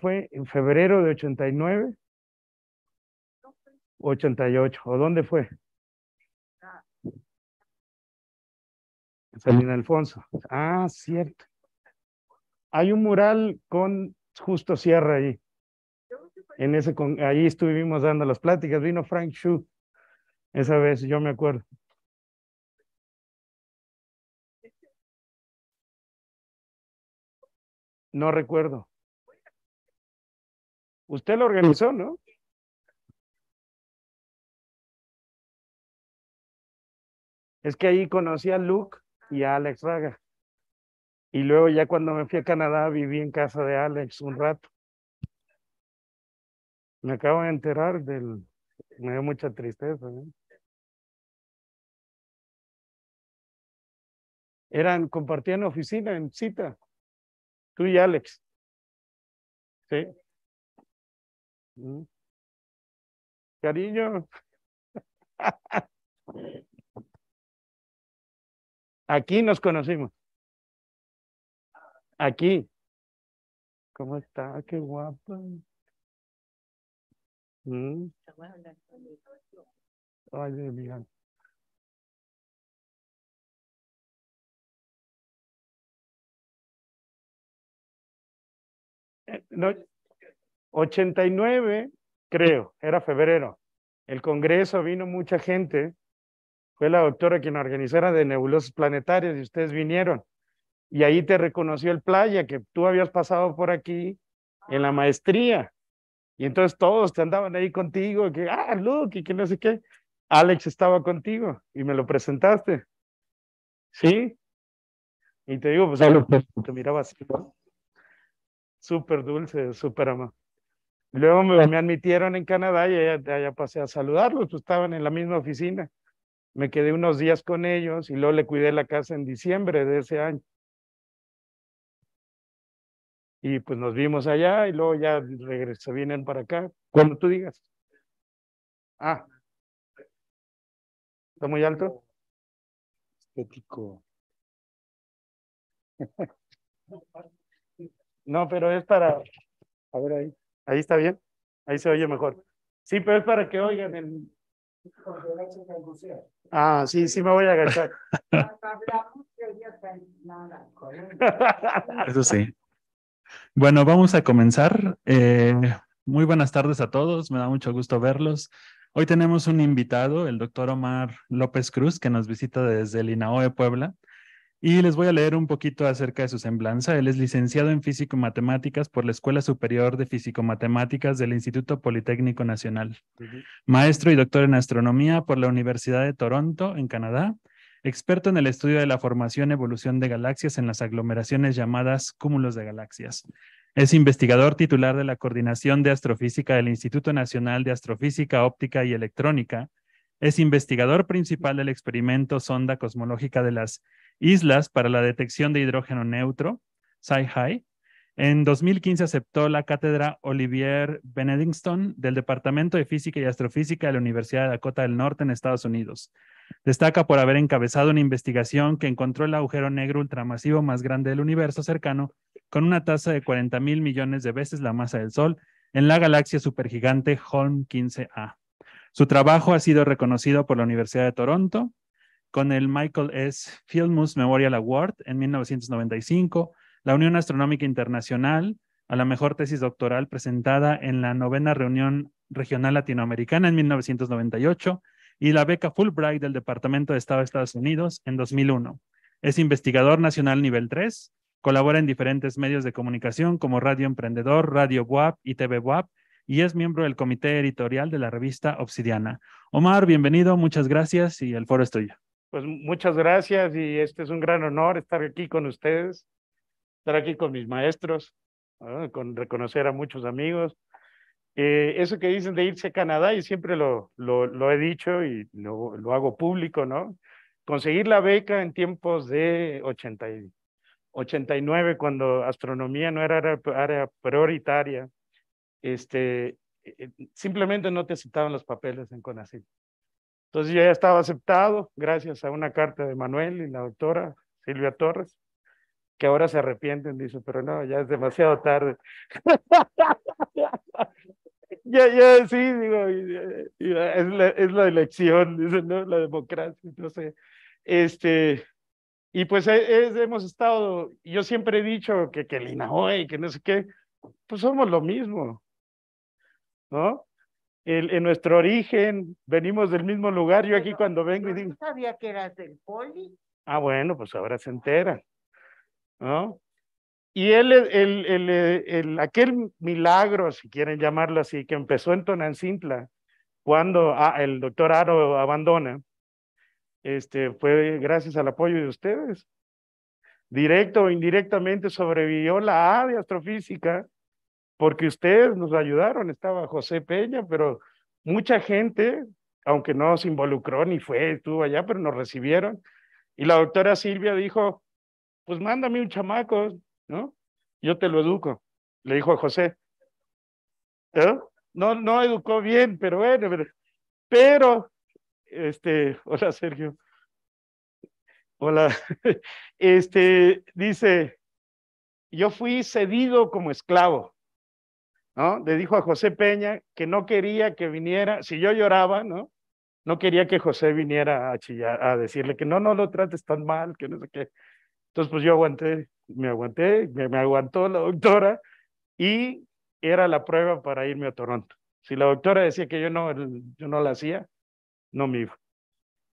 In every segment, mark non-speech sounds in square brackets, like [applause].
fue en febrero de 89, 88. ¿O dónde fue? Salina Alfonso. Ah, cierto. Hay un mural con Justo Sierra ahí. En ese, con, ahí estuvimos dando las pláticas. Vino Frank Shu esa vez, yo me acuerdo. No recuerdo. Usted lo organizó, ¿no? Es que ahí conocí a Luke y a Alex Raga. Y luego ya cuando me fui a Canadá viví en casa de Alex un rato. Me acabo de enterar del... Me dio mucha tristeza. Eran, compartían oficina en cita, tú y Alex. Sí. Mm. Cariño. [laughs] Aquí nos conocimos. Aquí. ¿Cómo está? Qué guapa. Mm. Eh, no, 89, creo, era febrero. El Congreso vino mucha gente. Fue la doctora quien organizara de nebulosas planetarias y ustedes vinieron. Y ahí te reconoció el playa que tú habías pasado por aquí en la maestría. Y entonces todos te andaban ahí contigo, que, ah, Luke, y que no sé qué. Alex estaba contigo y me lo presentaste. ¿Sí? Y te digo, pues, pues. te miraba así, Súper dulce, súper amable. Luego pues me, admitieron en Canadá y allá, pasé a saludarlos, pues estaban en la misma oficina. Me quedé unos días con ellos y luego le cuidé la casa en diciembre de ese año. Y pues nos vimos allá y luego ya regresé, vienen para acá, cuando tú digas. Ah. ¿Está muy alto? Estético. [laughs] No, pero es para... A ver ahí. Ahí está bien. Ahí se oye mejor. Sí, pero es para que oigan el. Ah, sí, sí me voy a agachar. [laughs] Eso sí. Bueno, vamos a comenzar. Eh, muy buenas tardes a todos. Me da mucho gusto verlos. Hoy tenemos un invitado, el doctor Omar López Cruz, que nos visita desde el INAOE Puebla. Y les voy a leer un poquito acerca de su semblanza. Él es licenciado en Físico Matemáticas por la Escuela Superior de Físico Matemáticas del Instituto Politécnico Nacional. Maestro y doctor en Astronomía por la Universidad de Toronto, en Canadá. Experto en el estudio de la formación y evolución de galaxias en las aglomeraciones llamadas cúmulos de galaxias. Es investigador titular de la Coordinación de Astrofísica del Instituto Nacional de Astrofísica, Óptica y Electrónica. Es investigador principal del experimento Sonda Cosmológica de las islas para la detección de hidrógeno neutro, SciHi. En 2015 aceptó la cátedra Olivier Benedingston del Departamento de Física y Astrofísica de la Universidad de Dakota del Norte en Estados Unidos. Destaca por haber encabezado una investigación que encontró el agujero negro ultramasivo más grande del universo cercano, con una tasa de 40 mil millones de veces la masa del Sol, en la galaxia supergigante Holm 15A. Su trabajo ha sido reconocido por la Universidad de Toronto, con el Michael S. Filmus Memorial Award en 1995, la Unión Astronómica Internacional a la mejor tesis doctoral presentada en la novena reunión regional latinoamericana en 1998 y la beca Fulbright del Departamento de Estado de Estados Unidos en 2001. Es investigador nacional nivel 3, colabora en diferentes medios de comunicación como Radio Emprendedor, Radio WAP y TV WAP y es miembro del comité editorial de la revista Obsidiana. Omar, bienvenido, muchas gracias y el foro es tuyo pues muchas gracias y este es un gran honor estar aquí con ustedes, estar aquí con mis maestros, con reconocer a muchos amigos. Eh, eso que dicen de irse a Canadá, y siempre lo, lo, he dicho y lo, hago público, ¿no? Conseguir la beca en tiempos de 89, cuando astronomía no era área, prioritaria, este, eh, simplemente no te citaban los papeles en CONACYT. Entonces yo ya estaba aceptado gracias a una carta de Manuel y la doctora Silvia Torres, que ahora se arrepienten, dice, pero no, ya es demasiado tarde. [laughs] ya, ya, sí, digo, es la, la elección, dice, ¿no? La democracia, no sé. Este, y pues eh, hemos estado, yo siempre he dicho que, que el INAOE, que no sé qué, pues somos lo mismo, ¿no? en nuestro origen, venimos del mismo lugar. Yo aquí cuando vengo y digo. No sabía que eras del poli. Ah, bueno, pues ahora se entera. ¿No? Y el, el, el, aquel milagro, si quieren llamarlo así, que empezó en Tonancintla, cuando ah, el doctor Aro abandona, este, fue gracias al apoyo de ustedes. Directo o indirectamente sobrevivió la A astrofísica porque ustedes nos ayudaron, estaba José Peña, pero mucha gente, aunque no se involucró ni fue, estuvo allá, pero nos recibieron. Y la doctora Silvia dijo, pues mándame un chamaco, ¿no? Yo te lo educo, le dijo a José. ¿Eh? No, no educó bien, pero bueno, pero, pero este, [laughs] hola Sergio, hola, [laughs] este, dice, yo fui cedido como esclavo. ¿no? Le dijo a José Peña que no quería que viniera, si yo lloraba, ¿no? No quería que José viniera a chillar, a decirle que no, no lo trates tan mal, que no sé qué. Entonces, pues yo aguanté, me aguanté, me, aguantó la doctora y era la prueba para irme a Toronto. Si la doctora decía que yo no, yo no la hacía, no me iba.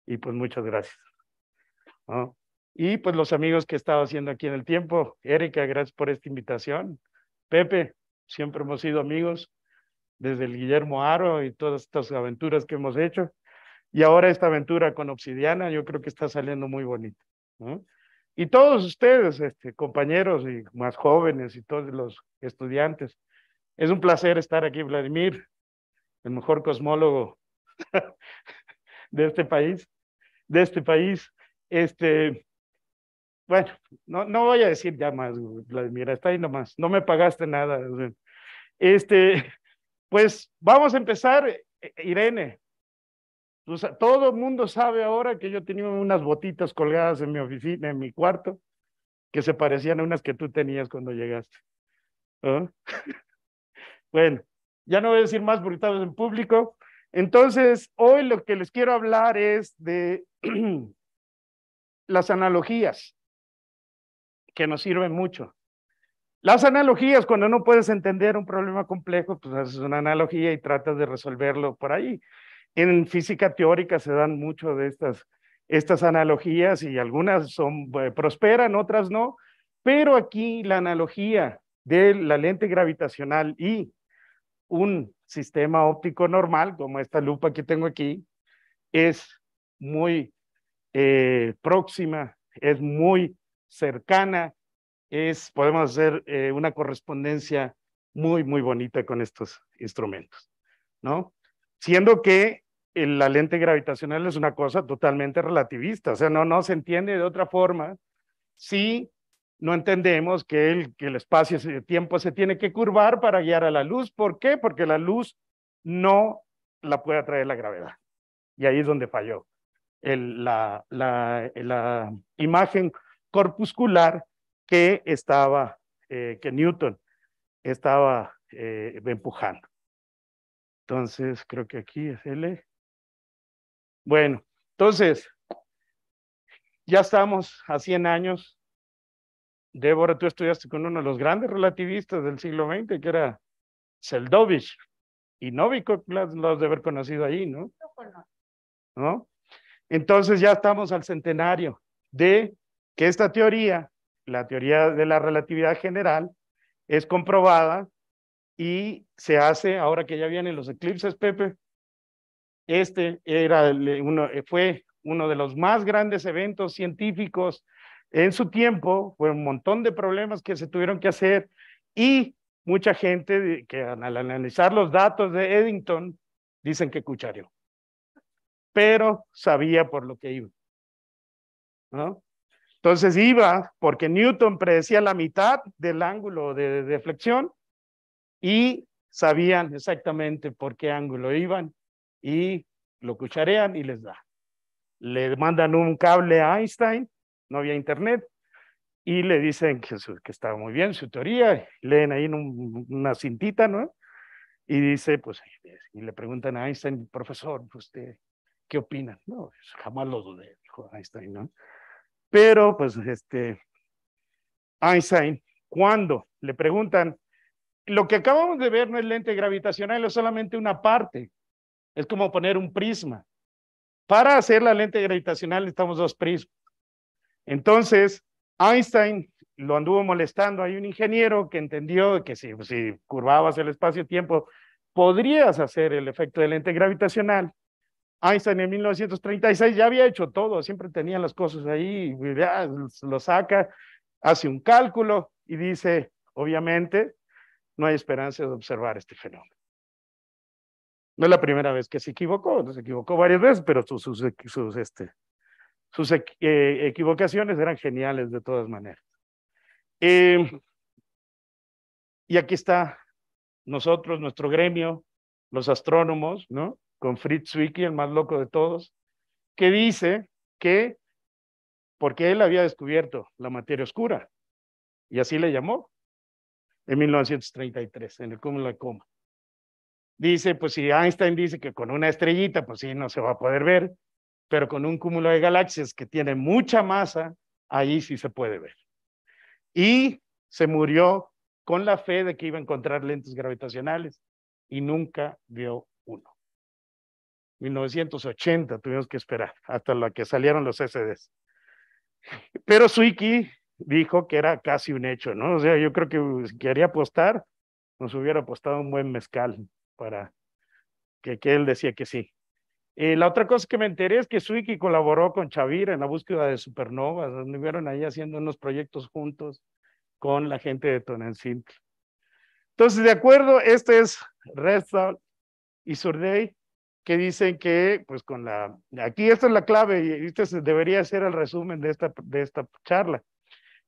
Y pues muchas gracias. Y pues los amigos que estado haciendo aquí en el tiempo, Erika, gracias por esta invitación. Pepe, siempre hemos sido amigos desde el Guillermo Aro y todas estas aventuras que hemos hecho. Y ahora esta aventura con Obsidiana, yo creo que está saliendo muy bonita. Y todos ustedes, este, compañeros y más jóvenes y todos los estudiantes, es un placer estar aquí, Vladimir, el mejor cosmólogo [laughs] de este país, de este país. Este, bueno, no, no voy a decir ya más, Vladimir, está ahí nomás, no me pagaste nada. Este, [laughs] pues vamos a empezar, eh, Irene. todo el mundo sabe ahora que yo tenía unas botitas colgadas en mi oficina, en mi cuarto, que se parecían a unas que tú tenías cuando llegaste. [laughs] bueno, ya no voy a decir más porque en público. Entonces, hoy lo que les quiero hablar es de [clears throat] las analogías que nos sirven mucho. Las analogías, cuando no puedes entender un problema complejo, pues haces una analogía y tratas de resolverlo por ahí. En física teórica se dan mucho de estas, estas analogías y algunas son, eh, prosperan, otras no, pero aquí la analogía de la lente gravitacional y un sistema óptico normal, como esta lupa que tengo aquí, es muy eh, próxima, es muy cercana, es, podemos hacer eh, una correspondencia muy, muy bonita con estos instrumentos, ¿no? Siendo que la lente gravitacional es una cosa totalmente relativista, o sea, no, no se entiende de otra forma si no entendemos que el, que el espacio, el tiempo se tiene que curvar para guiar a la luz. ¿Por qué? Porque la luz no la puede atraer la gravedad. Y ahí es donde falló. El, la, la, la imagen corpuscular que estaba, eh, que Newton estaba eh, empujando. Entonces, creo que aquí es L. Bueno, entonces, ya estamos a 100 años. Débora, tú estudiaste con uno de los grandes relativistas del siglo XX, que era Seldovich. Y Novikov lo has de haber conocido ahí, ¿no? ¿No? Entonces ya estamos al centenario de que esta teoría, la teoría de la relatividad general, es comprobada y se hace, ahora que ya vienen los eclipses, Pepe, este era uno, fue uno de los más grandes eventos científicos en su tiempo, fue un montón de problemas que se tuvieron que hacer y mucha gente que al analizar los datos de Eddington dicen que cuchareó, pero sabía por lo que iba. ¿no? Entonces iba, porque Newton predecía la mitad del ángulo de deflexión y sabían exactamente por qué ángulo iban y lo cucharean y les da. Le mandan un cable a Einstein, no había internet, y le dicen que, que está muy bien su teoría, leen ahí una cintita, ¿no? Y dice, pues, y le preguntan a Einstein, profesor, ¿usted qué opina? No, pues, jamás lo dudé, dijo Einstein, ¿no? Pero, pues, este, Einstein, cuando le preguntan, lo que acabamos de ver no es lente gravitacional, es solamente una parte. Es como poner un prisma. Para hacer la lente gravitacional necesitamos dos prismas. Entonces, Einstein lo anduvo molestando. Hay un ingeniero que entendió que si, si curvabas el espacio-tiempo, podrías hacer el efecto de lente gravitacional. Einstein en 1936 ya había hecho todo, siempre tenía las cosas ahí, lo saca, hace un cálculo y dice, obviamente, no hay esperanza de observar este fenómeno. No es la primera vez que se equivocó, se equivocó varias veces, pero sus, sus, este, sus eh, equivocaciones eran geniales de todas maneras. Em, y aquí está nosotros, nuestro gremio, los astrónomos, ¿no? con Fritz Zwicky, el más loco de todos, que dice que porque él había descubierto la materia oscura, y así le llamó, en 1933, en el cúmulo de coma. Dice, pues si Einstein dice que con una estrellita, pues sí, no se va a poder ver, pero con un cúmulo de galaxias que tiene mucha masa, ahí sí se puede ver. Y se murió con la fe de que iba a encontrar lentes gravitacionales y nunca vio 1980 tuvimos que esperar hasta la que salieron los SDs. Pero Suiki dijo que era casi un hecho, ¿no? O sea, yo creo que uh, si quería apostar, nos hubiera apostado un buen mezcal para que, que él decía que sí. Eh, la otra cosa que me enteré es que Suiki colaboró con Chavira en la búsqueda de supernovas, donde vieron ahí haciendo unos proyectos juntos con la gente de Tonancintle. Entonces, de acuerdo, este es Red y Surdey que dicen que, pues con la, aquí esta es la clave y este debería ser el resumen de esta, de esta charla,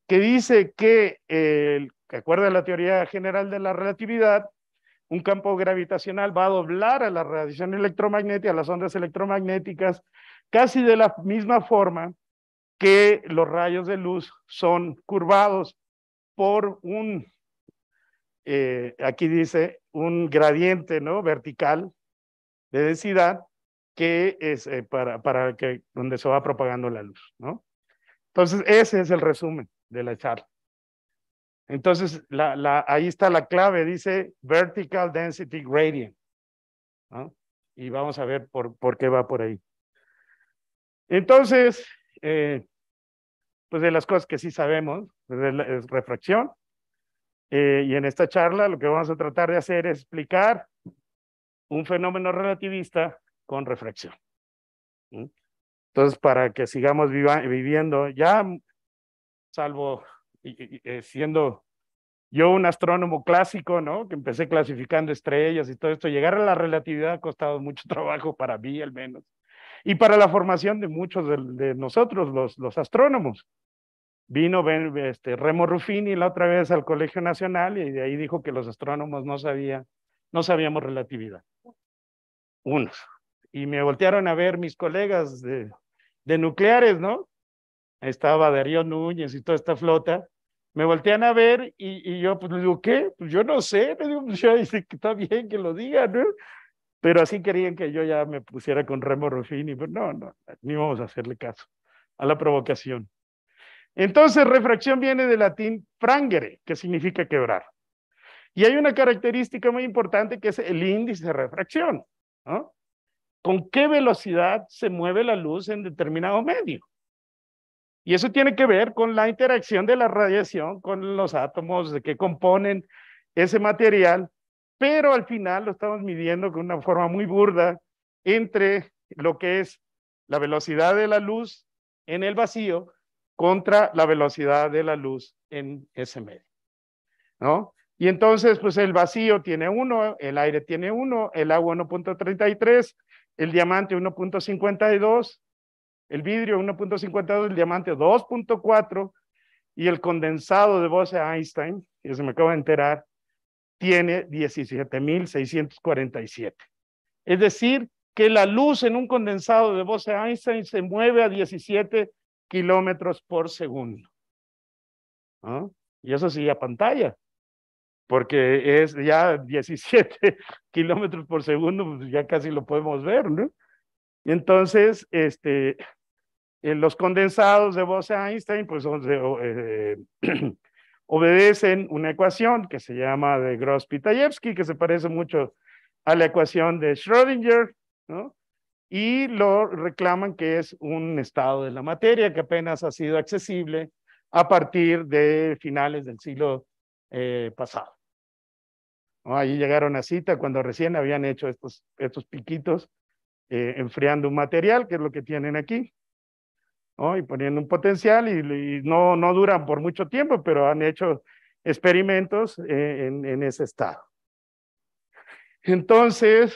que dice que, de acuerdo acuerda la teoría general de la relatividad, un campo gravitacional va a doblar a la radiación electromagnética, a las ondas electromagnéticas, casi de la misma forma que los rayos de luz son curvados por un, eh, aquí dice, un gradiente ¿no? vertical de densidad que es eh, para, para que donde se va propagando la luz, ¿no? Entonces, ese es el resumen de la charla. Entonces, ahí está la clave, dice Vertical Density Gradient. Y vamos a ver por, por qué va por ahí. Entonces, eh, pues de las cosas que sí sabemos, pues, es refracción. Eh, y en esta charla lo que vamos a tratar de hacer es explicar un fenómeno relativista con refracción. Entonces, para que sigamos viviendo, ya salvo eh, siendo yo un astrónomo clásico, ¿no? Que empecé clasificando estrellas y todo esto, llegar a la relatividad ha costado mucho [laughs] trabajo para mí al menos, y para la formación de muchos de, nosotros, los, los astrónomos. Vino este, Remo Ruffini la otra vez al Colegio Nacional y de ahí dijo que los astrónomos no sabían no sabíamos relatividad. Unos. Y me voltearon a ver mis colegas de, de nucleares, ¿no? Estaba Darío Núñez y toda esta flota. Me voltean a ver y, yo pues digo, ¿qué? Pues yo no sé. me digo, pues ya dice que está bien que lo digan, ¿no? Pero así querían que yo ya me pusiera con Remo Ruffini, pero pues, no, no, ni vamos a hacerle caso a la provocación. Entonces, refracción viene del latín frangere, que significa quebrar. Y hay una característica muy importante que es el índice de refracción. ¿no? ¿Con qué velocidad se mueve la luz en determinado medio? Y eso tiene que ver con la interacción de la radiación con los átomos que componen ese material, pero al final lo estamos midiendo con una forma muy burda entre lo que es la velocidad de la luz en el vacío contra la velocidad de la luz en ese medio. ¿No? Y entonces, pues el vacío tiene uno, el aire tiene uno, el agua 1.33, el diamante 1.52, el vidrio 1.52, el diamante 2.4 y el condensado de Bose-Einstein, que se me acaba de enterar, tiene 17.647. Es decir, que la luz en un condensado de Bose-Einstein se mueve a 17 kilómetros por segundo. Y eso sí, a pantalla porque es ya 17 [laughs] kilómetros por segundo, pues ya casi lo podemos ver, ¿no? Entonces, este, eh, los condensados de Bose-Einstein, pues eh, eh, [clears throat] obedecen una ecuación que se llama de Gross-Pitayevsky, que se parece mucho a la ecuación de Schrödinger, ¿no? Y lo reclaman que es un estado de la materia que apenas ha sido accesible a partir de finales del siglo pasado. Ahí llegaron a cita cuando recién habían hecho estos, estos piquitos, eh, enfriando un material, que es lo que tienen aquí, y poniendo un potencial, y, no, no duran por mucho tiempo, pero han hecho experimentos eh, en, ese estado. Entonces,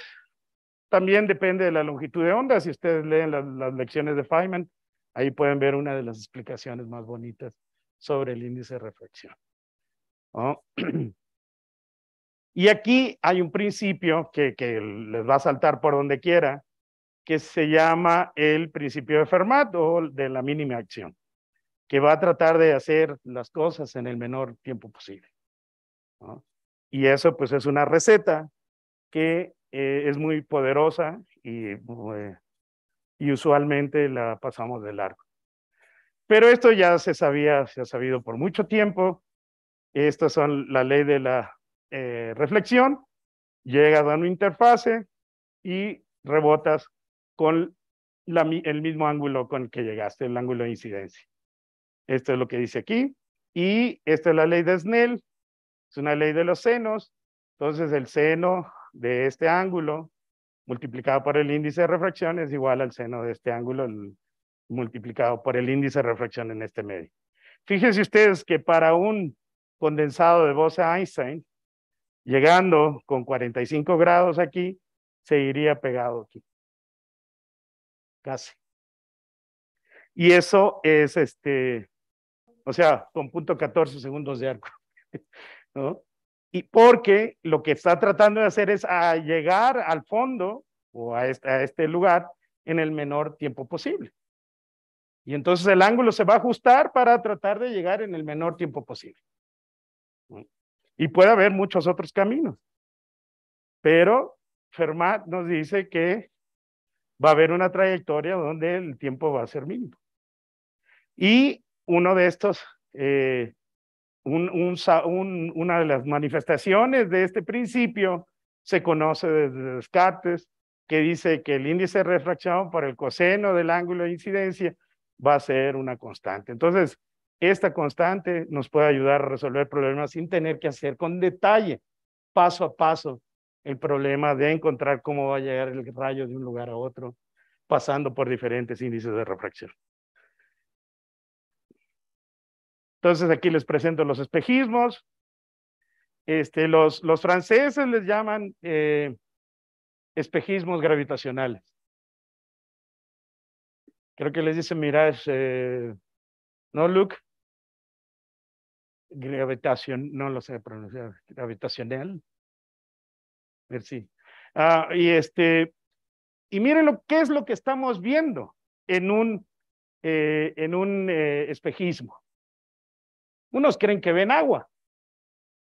también depende de la longitud de onda. Si ustedes leen las, lecciones de Feynman, ahí pueden ver una de las explicaciones más bonitas sobre el índice de reflexión. ¿No? [clears throat] Y aquí hay un principio que, que les va a saltar por donde quiera, que se llama el principio de Fermat o de la mínima acción, que va a tratar de hacer las cosas en el menor tiempo posible. Y eso pues es una receta que eh, es muy poderosa y, eh, y usualmente la pasamos de largo. Pero esto ya se sabía, se ha sabido por mucho tiempo. Estas son la ley de la eh, reflexión, llegas a una interfase y rebotas con el mismo ángulo con el que llegaste, el ángulo de incidencia. Esto es lo que dice aquí. Y esta es la ley de Snell, es una ley de los senos. Entonces el seno de este ángulo multiplicado por el índice de refracción es igual al seno de este ángulo multiplicado por el índice de refracción en este medio. Fíjense ustedes que para un condensado de Bose-Einstein, llegando con 45 grados aquí, se iría pegado aquí. Casi. Y eso es este, o sea, con punto 14 segundos de arco. [laughs] ¿No? Y porque lo que está tratando de hacer es a llegar al fondo o este, a este lugar en el menor tiempo posible. Y entonces el ángulo se va a ajustar para tratar de llegar en el menor tiempo posible. Y puede haber muchos otros caminos. Pero Fermat nos dice que va a haber una trayectoria donde el tiempo va a ser mínimo. Y uno de estos, eh, una de las manifestaciones de este principio se conoce desde Descartes, que dice que el índice de refracción por el coseno del ángulo de incidencia va a ser una constante. Entonces, esta constante nos puede ayudar a resolver problemas sin tener que hacer con detalle, paso a paso, el problema de encontrar cómo va a llegar el rayo de un lugar a otro, pasando por diferentes índices de refracción. Entonces aquí les presento los espejismos. Este, los, franceses les llaman eh, espejismos gravitacionales. Creo que les dicen mirage, eh, ¿no, Luke? gravitación, no lo sé pronunciar, gravitacional. A ver ah, y este, y miren lo que es lo que estamos viendo en un, eh, en un eh, espejismo. Unos creen que ven agua,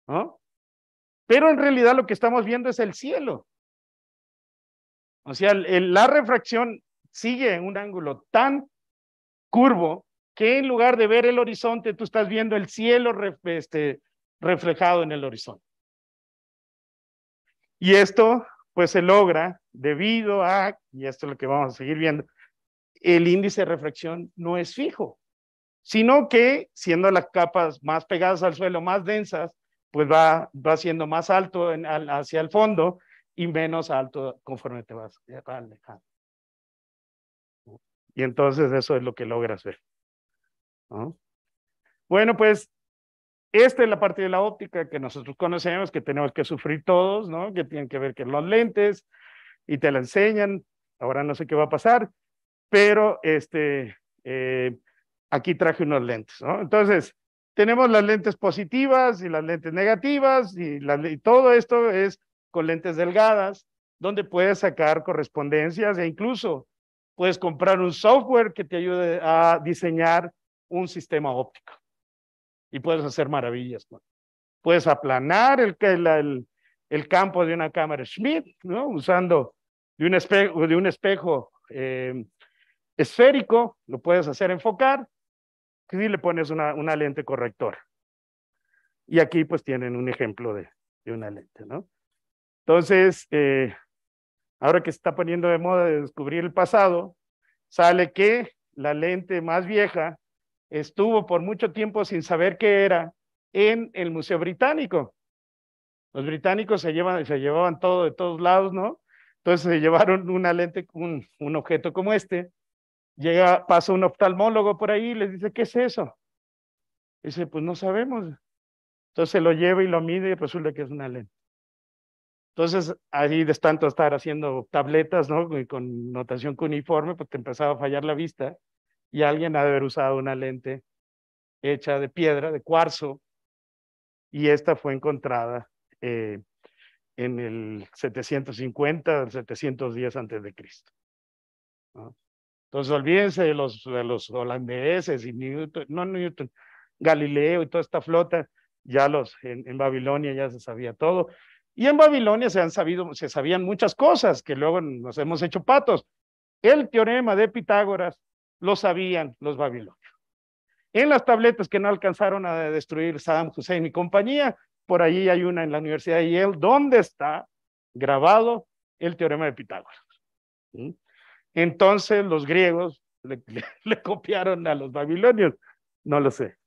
¿no? Pero en realidad lo que estamos viendo es el cielo. O sea, la refracción sigue en un ángulo tan curvo que en lugar de ver el horizonte, tú estás viendo el cielo este, reflejado en el horizonte. Y esto pues se logra debido a, y esto es lo que vamos a seguir viendo, el índice de reflexión no es fijo, sino que siendo las capas más pegadas al suelo, más densas, pues va, va siendo más alto hacia el fondo y menos alto conforme te vas alejando. Y entonces eso es lo que logras ver. Bueno, pues esta es la parte de la óptica que nosotros conocemos, que tenemos que sufrir todos, ¿no? Que tienen que ver con los lentes y te la enseñan. Ahora no sé qué va a pasar, pero este, eh, aquí traje unos lentes, ¿no? Entonces, tenemos las lentes positivas y las lentes negativas y, y todo esto es con lentes delgadas, donde puedes sacar correspondencias e incluso puedes comprar un software que te ayude a diseñar un sistema óptico. Y puedes hacer maravillas. Puedes aplanar el, el, campo de una cámara Schmidt, ¿no? usando de un espejo, eh, esférico, lo puedes hacer enfocar, si le pones una, lente correctora. Y aquí pues tienen un ejemplo de, de una lente, ¿no? Entonces, eh, ahora que se está poniendo de moda de descubrir el pasado, sale que la lente más vieja estuvo por mucho tiempo sin saber qué era en el Museo Británico. Los británicos se, llevan, se llevaban todo de todos lados, ¿no? Entonces se llevaron una lente, un, objeto como este. Llega, pasa un oftalmólogo por ahí y les dice, ¿qué es eso? dice, pues no sabemos. Entonces lo lleva y lo mide y resulta que es una lente. Entonces, ahí de tanto estar haciendo tabletas, ¿no? Con notación cuneiforme, pues te empezaba a fallar la vista y alguien ha de haber usado una lente hecha de piedra, de cuarzo, y esta fue encontrada eh, en el 750 setecientos 710 antes de Cristo. Entonces, olvídense de los, de los holandeses y Newton, no Newton, Galileo y toda esta flota, ya los en, Babilonia ya se sabía todo. Y en Babilonia se han sabido, se sabían muchas cosas que luego nos hemos hecho patos. El teorema de Pitágoras lo sabían los babilonios. En las tabletas que no alcanzaron a destruir Saddam Hussein y compañía, por allí hay una en la Universidad de Yale, donde está grabado el teorema de Pitágoras. Entonces los griegos [laughs] le, copiaron a los babilonios, no lo sé.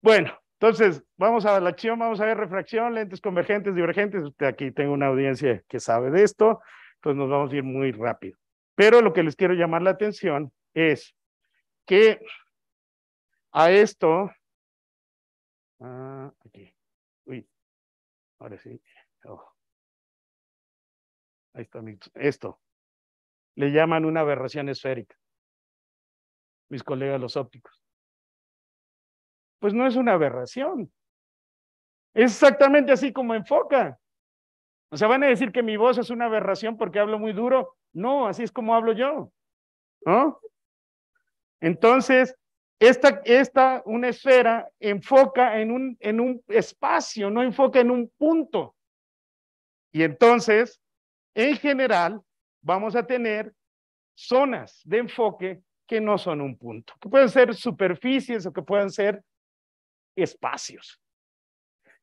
Bueno, entonces vamos a la acción, vamos a ver refracción, lentes convergentes, divergentes. Aquí tengo una audiencia que sabe de esto, entonces pues nos vamos a ir muy rápido. Pero lo que les quiero llamar la atención es que a esto, ah, aquí, uy, ahora sí, oh, ahí está esto, le llaman una aberración esférica, mis colegas los ópticos. Pues no es una aberración, es exactamente así como enfoca. O sea, van a decir que mi voz es una aberración porque hablo muy duro. No, así es como hablo yo. ¿No? Entonces, esta, esta, una esfera enfoca en un, en un espacio, no enfoca en un punto. Y entonces, en general, vamos a tener zonas de enfoque que no son un punto, que pueden ser superficies o que pueden ser espacios.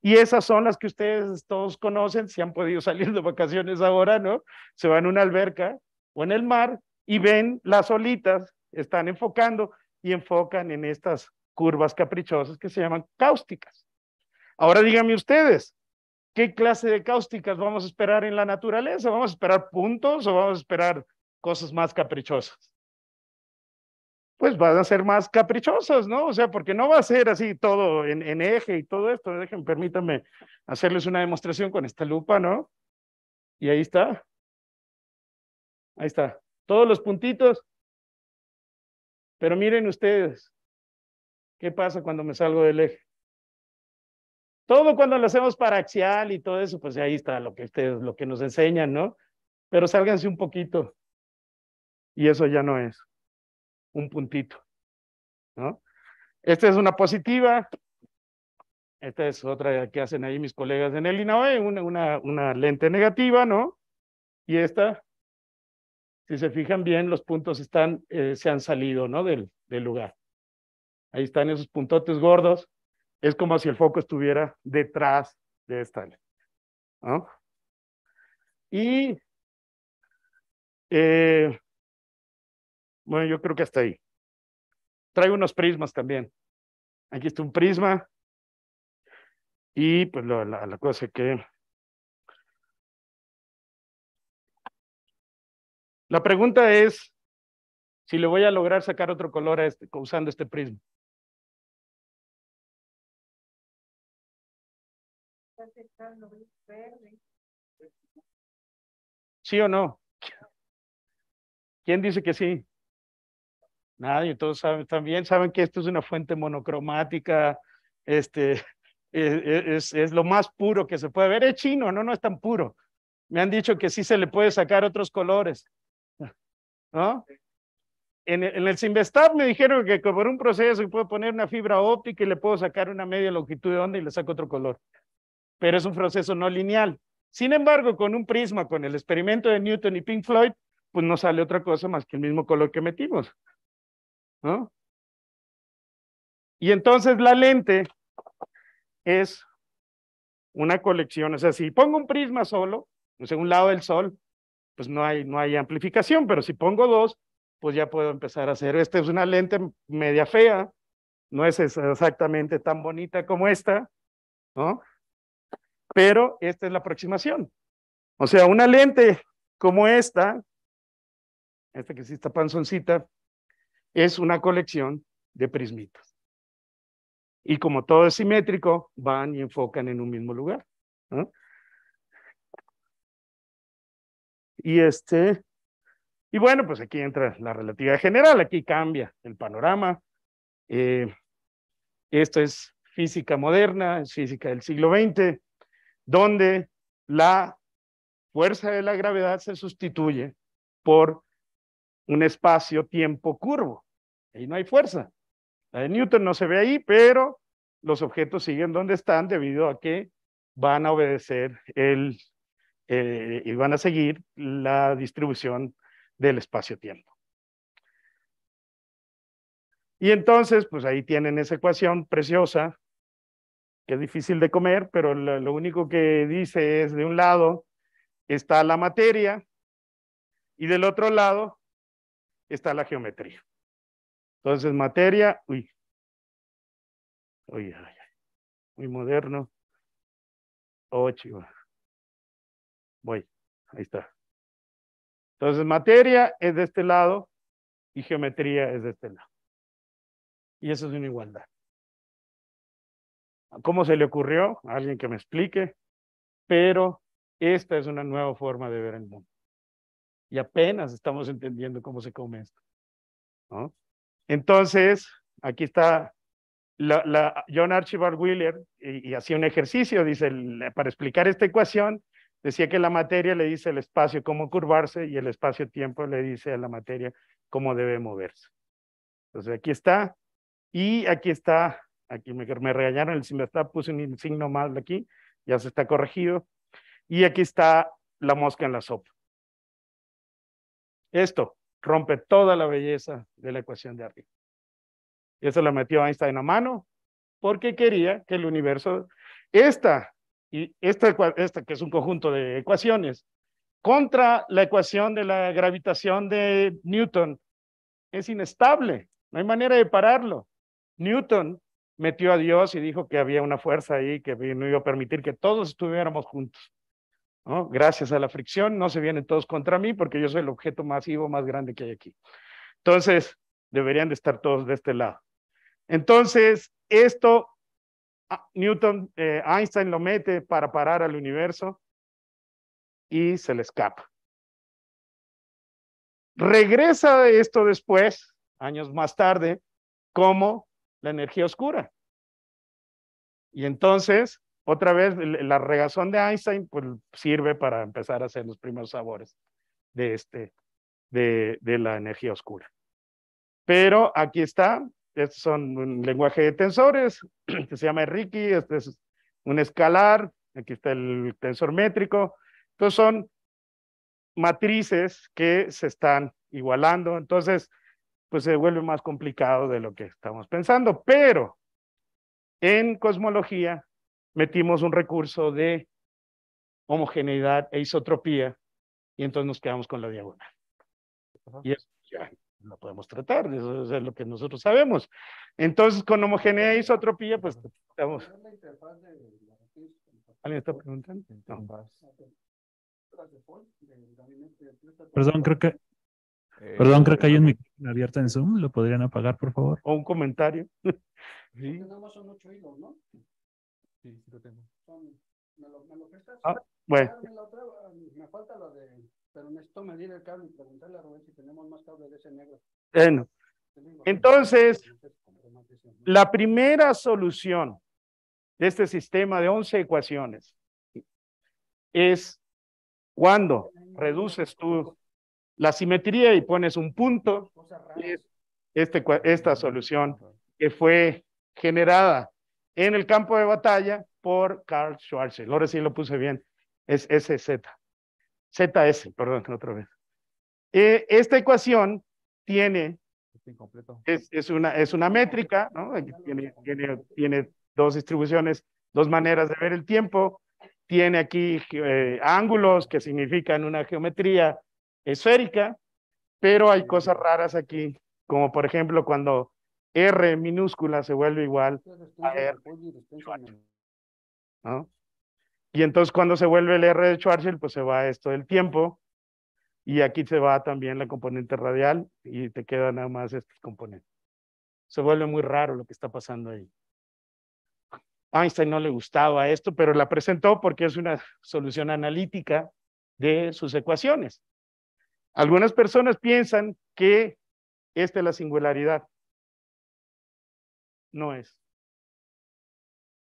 Y esas son las que ustedes todos conocen, si han podido [laughs] salir de vacaciones ahora, ¿no? Se van a una alberca o en el mar y ven las olitas, están enfocando y enfocan en estas curvas caprichosas que se llaman cáusticas. Ahora díganme ustedes, ¿qué clase de cáusticas vamos a esperar en la naturaleza? ¿Vamos a esperar puntos o vamos a esperar cosas más caprichosas? pues van a ser más caprichosas, ¿no? O sea, porque no va a ser así todo en, en eje y todo esto. Dejen, permítanme hacerles una demostración con esta lupa, ¿no? Y ahí está. Ahí está. Todos los puntitos. Pero miren ustedes, ¿qué pasa cuando me salgo del eje? Todo cuando lo hacemos para axial y todo eso, pues ahí está lo que ustedes, lo que nos enseñan, ¿no? Pero sálganse un poquito. Y eso ya no es un puntito. ¿no? Esta es una positiva. Esta es otra que hacen ahí mis colegas en el INAOE, una, lente negativa, ¿no? Y esta, si se fijan bien, los puntos están, eh, se han salido, ¿no? Del, lugar. Ahí están esos puntotes gordos. Es como si el foco estuviera detrás de esta lente, ¿no? Y eh, bueno, yo creo que hasta ahí. Traigo unos prismas también. Aquí está un prisma. Y pues la, cosa la cosa que... La pregunta es si le voy a lograr sacar otro color a este, usando este prisma. ¿Sí o no? ¿Quién dice que sí? Nadie, todos saben, también saben que esto es una fuente monocromática, este, [laughs] e, e, es, es, lo más puro que se puede ver. Es chino, no, no es tan puro. Me han dicho que sí se le puede sacar otros colores. [laughs] ¿No? En, en el Simvestab me dijeron que por un proceso puedo poner una fibra óptica y le puedo sacar una media longitud de onda y le saco otro color. Pero es un proceso no lineal. Sin embargo, con un prisma, con el experimento de Newton y Pink Floyd, pues no sale otra cosa más que el mismo color que metimos. ¿no? Y entonces la lente es una colección, o sea, si pongo un prisma solo, en un lado del sol, pues no hay, no hay amplificación, pero si pongo dos, pues ya puedo empezar a hacer. Esta es una lente media fea, no es exactamente tan bonita como esta, ¿no? Pero esta es la aproximación. O sea, una lente como esta, esta que sí está panzoncita, es una colección de prismitos. Y como todo es simétrico, van y enfocan en un mismo lugar. Y este, y bueno, pues aquí entra la relatividad general, aquí cambia el panorama. Eh, esto es física moderna, es física del siglo XX, donde la fuerza de la gravedad se sustituye por un espacio-tiempo curvo. Ahí no hay fuerza. La de Newton no se ve ahí, pero los objetos siguen donde están debido a que van a obedecer el, eh, y van a seguir la distribución del espacio-tiempo. Y entonces, pues ahí tienen esa ecuación preciosa, que es difícil de comer, pero lo único que dice es, de un lado está la materia y del otro lado está la geometría. Entonces, materia, uy, uy, ay, muy moderno. Oh, Voy, ahí está. Entonces, materia es de este lado y geometría es de este lado. Y eso es una igualdad. ¿Cómo se le ocurrió? alguien que me explique, pero esta es una nueva forma de ver el mundo y apenas estamos entendiendo cómo se come esto. ¿no? Entonces, aquí está John Archibald Wheeler y, hacía un ejercicio, dice, para explicar esta ecuación, decía que la materia le dice al espacio cómo curvarse y el espacio-tiempo le dice a la materia cómo debe moverse. Entonces, aquí está. Y aquí está, aquí me, regañaron el signo, está, puse un signo mal aquí, ya se está corregido. Y aquí está la mosca en la sopa. Esto rompe toda la belleza de la ecuación de arriba. Y eso lo metió Einstein a mano porque quería que el universo, esta, y esta, esta que es un conjunto de ecuaciones, contra la ecuación de la gravitación de Newton, es inestable, no hay manera de pararlo. Newton metió a Dios y dijo que había una fuerza ahí que no iba a permitir que todos estuviéramos juntos. Gracias a la fricción no se vienen todos contra mí porque yo soy el objeto masivo más grande que hay aquí. Entonces, deberían de estar todos de este lado. Entonces, esto ah, Newton, eh, Einstein lo mete para parar al universo y se le escapa. Regresa esto después, años más tarde, como la energía oscura. Y entonces otra vez, la regazón de Einstein pues, sirve para empezar a hacer los primeros sabores de, este, de, la energía oscura. Pero aquí está, estos son un lenguaje de tensores, [clears throat] que se llama Ricci, este es un escalar, aquí está el tensor métrico. Entonces son matrices que se están igualando, entonces pues se vuelve más complicado de lo que estamos pensando, pero en cosmología metimos un recurso de homogeneidad e isotropía y entonces nos quedamos con la diagonal. Y eso ya lo podemos tratar, eso es lo que nosotros sabemos. Entonces, con homogeneidad e isotropía, pues estamos... ¿Alguien está preguntando? No. Perdón, creo que... Eh, perdón, creo que hay un micrófono abierto en Zoom. ¿Lo podrían apagar, por favor? O un comentario. sí. Sí, sí lo tengo. Son, ¿Me lo, me lo prestas? Ah, bueno. Me falta lo de. Pero necesito medir el cable y preguntarle a Rubén si tenemos más cable de ese negro. Bueno. Entonces, la primera solución de este sistema de 11 ecuaciones es cuando reduces tú la simetría y pones un punto, este, esta solución que fue generada en el campo de batalla por Carl Schwarzschild, Ahora sí lo puse bien, es SZ. ZS, perdón, [laughs] otra vez. Eh, esta ecuación tiene, es, una, es una métrica, ¿no? tiene, tiene, dos distribuciones, dos maneras de ver el tiempo. Tiene aquí eh, ángulos que significan una geometría esférica, pero hay cosas raras aquí, como por ejemplo cuando R minúscula se vuelve igual pues, a R. ¿no? Y entonces cuando se vuelve el R de Schwarzschild, pues se va esto del tiempo. Y aquí se va también la componente radial y te queda nada más este componente. Se vuelve muy raro lo que está pasando ahí. Einstein no le gustaba esto, pero la presentó porque es una solución analítica de sus ecuaciones. Algunas personas piensan que esta es la singularidad no es.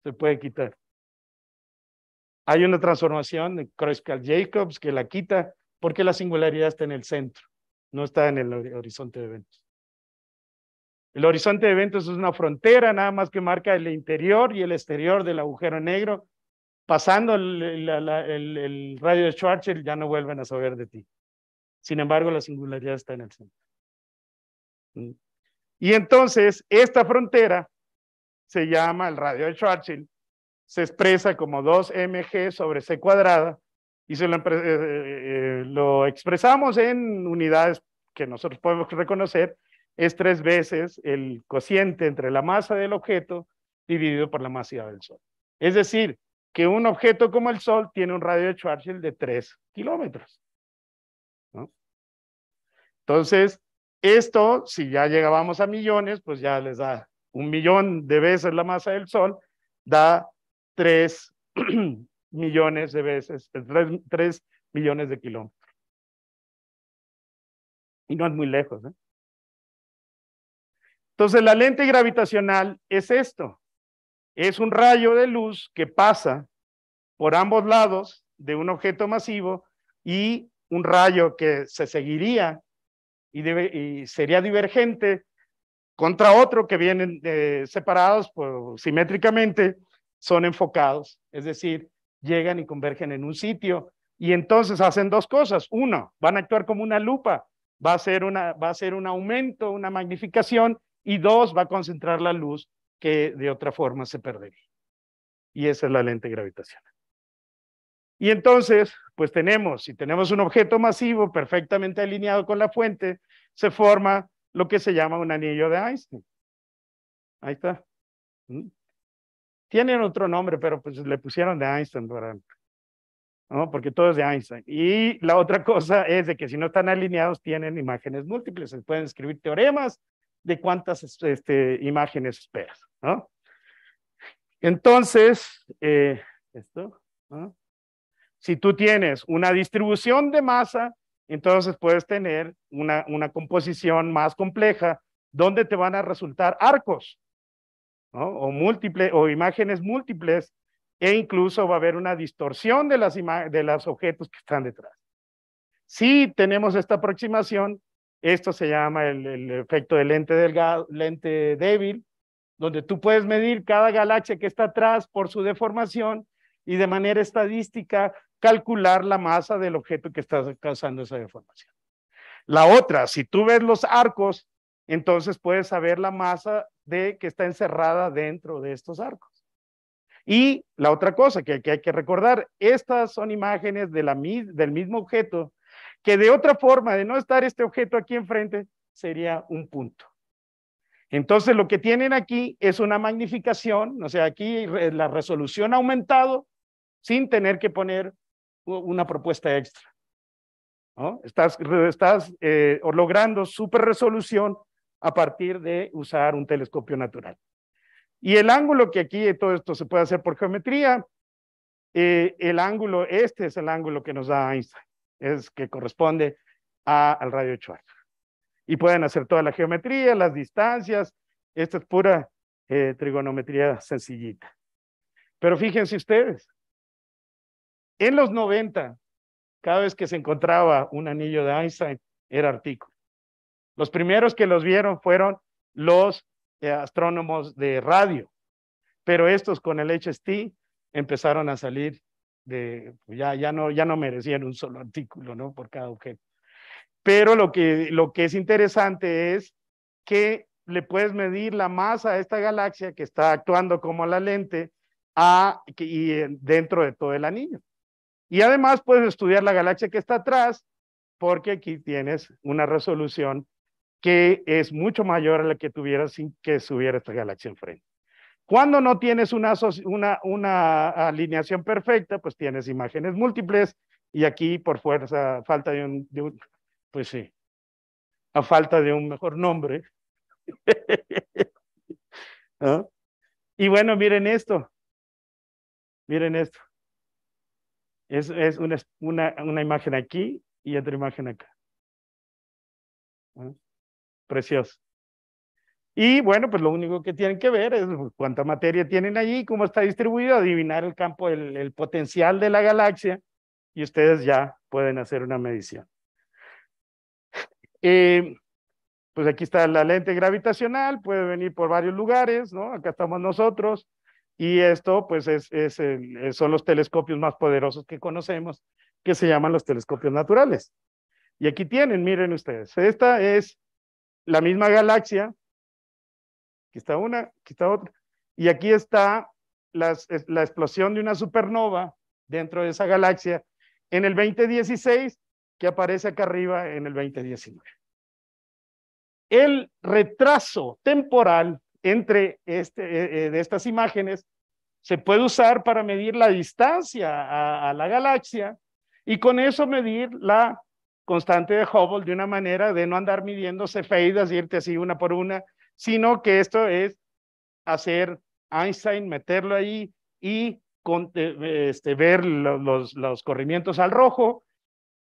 Se puede quitar. Hay una transformación de Kreuzkal Jacobs que la quita porque la singularidad está en el centro, no está en el horizonte de eventos. El horizonte de eventos es una frontera nada más que marca el interior y el exterior del agujero negro. Pasando el, el radio de Schwarzschild ya no vuelven a saber de ti. Sin embargo, la singularidad está en el centro. Mm. Y entonces, esta frontera se llama el radio de Schwarzschild, se expresa como 2mg sobre c cuadrada y se eh, eh, eh, lo, expresamos en unidades que nosotros podemos reconocer, es tres veces el cociente entre la masa del objeto dividido por la masa del Sol. Es decir, que un objeto como el Sol tiene un radio de Schwarzschild de 3 kilómetros. Entonces, esto, si ya llegábamos a millones, pues ya les da un millón de veces la masa del Sol, da 3 [clears throat] millones de veces, 3, eh, millones de kilómetros. Y no es muy lejos. ¿eh? Entonces, la lente gravitacional es esto. Es un rayo de luz que pasa por ambos lados de un objeto masivo y un rayo que se seguiría y sería divergente contra otro que vienen eh, separados pues, simétricamente, son enfocados, es decir, llegan y convergen en un sitio y entonces hacen dos cosas. Uno, van a actuar como una lupa, va a ser, una, va a ser un aumento, una magnificación y dos, va a concentrar la luz que de otra forma se perdería. Y esa es la lente gravitacional. Y entonces, pues tenemos, si tenemos un objeto masivo perfectamente alineado con la fuente, se forma lo que se llama un anillo de Einstein. Ahí está. Mm. Tienen otro nombre, pero pues le pusieron de Einstein ¿verdad? ¿no? Porque todo es de Einstein. Y la otra cosa es de que si no están alineados tienen imágenes múltiples, se pueden escribir teoremas de cuántas este, imágenes esperas, ¿no? Entonces, eh, esto, si tú tienes una distribución de masa entonces puedes tener una, composición más compleja donde te van a resultar arcos, o múltiples, o imágenes múltiples, e incluso va a haber una distorsión de, las de los objetos que están detrás. Si tenemos esta aproximación, esto se llama el, efecto de lente, lente débil, donde tú puedes medir cada galaxia que está atrás por su deformación y de manera estadística calcular la masa del objeto que está causando esa deformación. La otra, si tú ves los arcos, entonces puedes saber la masa de que está encerrada dentro de estos arcos. Y la otra cosa que, hay que recordar, estas son imágenes de la, del mismo objeto, que de otra forma, de no estar este objeto aquí enfrente, sería un punto. Entonces, lo que tienen aquí es una magnificación, o sea, aquí la resolución ha aumentado sin tener que poner una propuesta extra. Estás, estás eh, logrando super resolución a partir de usar un telescopio natural. Y el ángulo que aquí todo esto se puede hacer por geometría, eh, el ángulo, este es el ángulo que nos da Einstein, es que corresponde a, al radio de Schwarz. Y pueden hacer toda la geometría, las distancias, esta es pura eh, trigonometría sencillita. Pero fíjense ustedes, en los 90, cada vez que se encontraba un anillo de Einstein, era artículo. Los primeros que los vieron fueron los eh, astrónomos de radio, pero estos con el HST empezaron a salir de, ya, ya, no, ya no merecían un solo artículo, ¿no? Por cada objeto. Pero lo que, lo que es interesante es que le puedes medir la masa a esta galaxia que está actuando como la lente a, y eh, dentro de todo el anillo. Y además puedes estudiar la galaxia que está atrás, porque aquí tienes una resolución que es mucho mayor a la que tuvieras sin que subiera esta galaxia enfrente. Cuando no tienes una, una, una alineación perfecta, pues tienes imágenes múltiples y aquí por fuerza, falta de un, de pues sí, a falta de un mejor nombre. [laughs] Y bueno, miren esto. Miren esto. Es, una, imagen aquí y otra imagen acá. Precioso. Y bueno, pues lo único que tienen que ver es cuánta materia tienen allí, cómo está distribuido, adivinar el campo, el, potencial de la galaxia, y ustedes ya pueden hacer una medición. Eh, pues aquí está la lente gravitacional, puede venir por varios lugares, ¿no? Acá estamos nosotros, y esto, pues, es, es eh, son los telescopios más poderosos que conocemos, que se llaman los telescopios naturales. Y aquí tienen, miren ustedes, esta es la misma galaxia, aquí está una, aquí está otra, y aquí está la explosión de una supernova dentro de esa galaxia en el 2016, que aparece acá arriba en el 2019. El retraso temporal entre este, eh, eh, estas imágenes se puede usar para medir la distancia a, la galaxia y con eso medir la constante de Hubble de una manera de no andar midiendo y irte así una por una, sino que esto es hacer Einstein, meterlo ahí y eh, este, ver los, los corrimientos al rojo,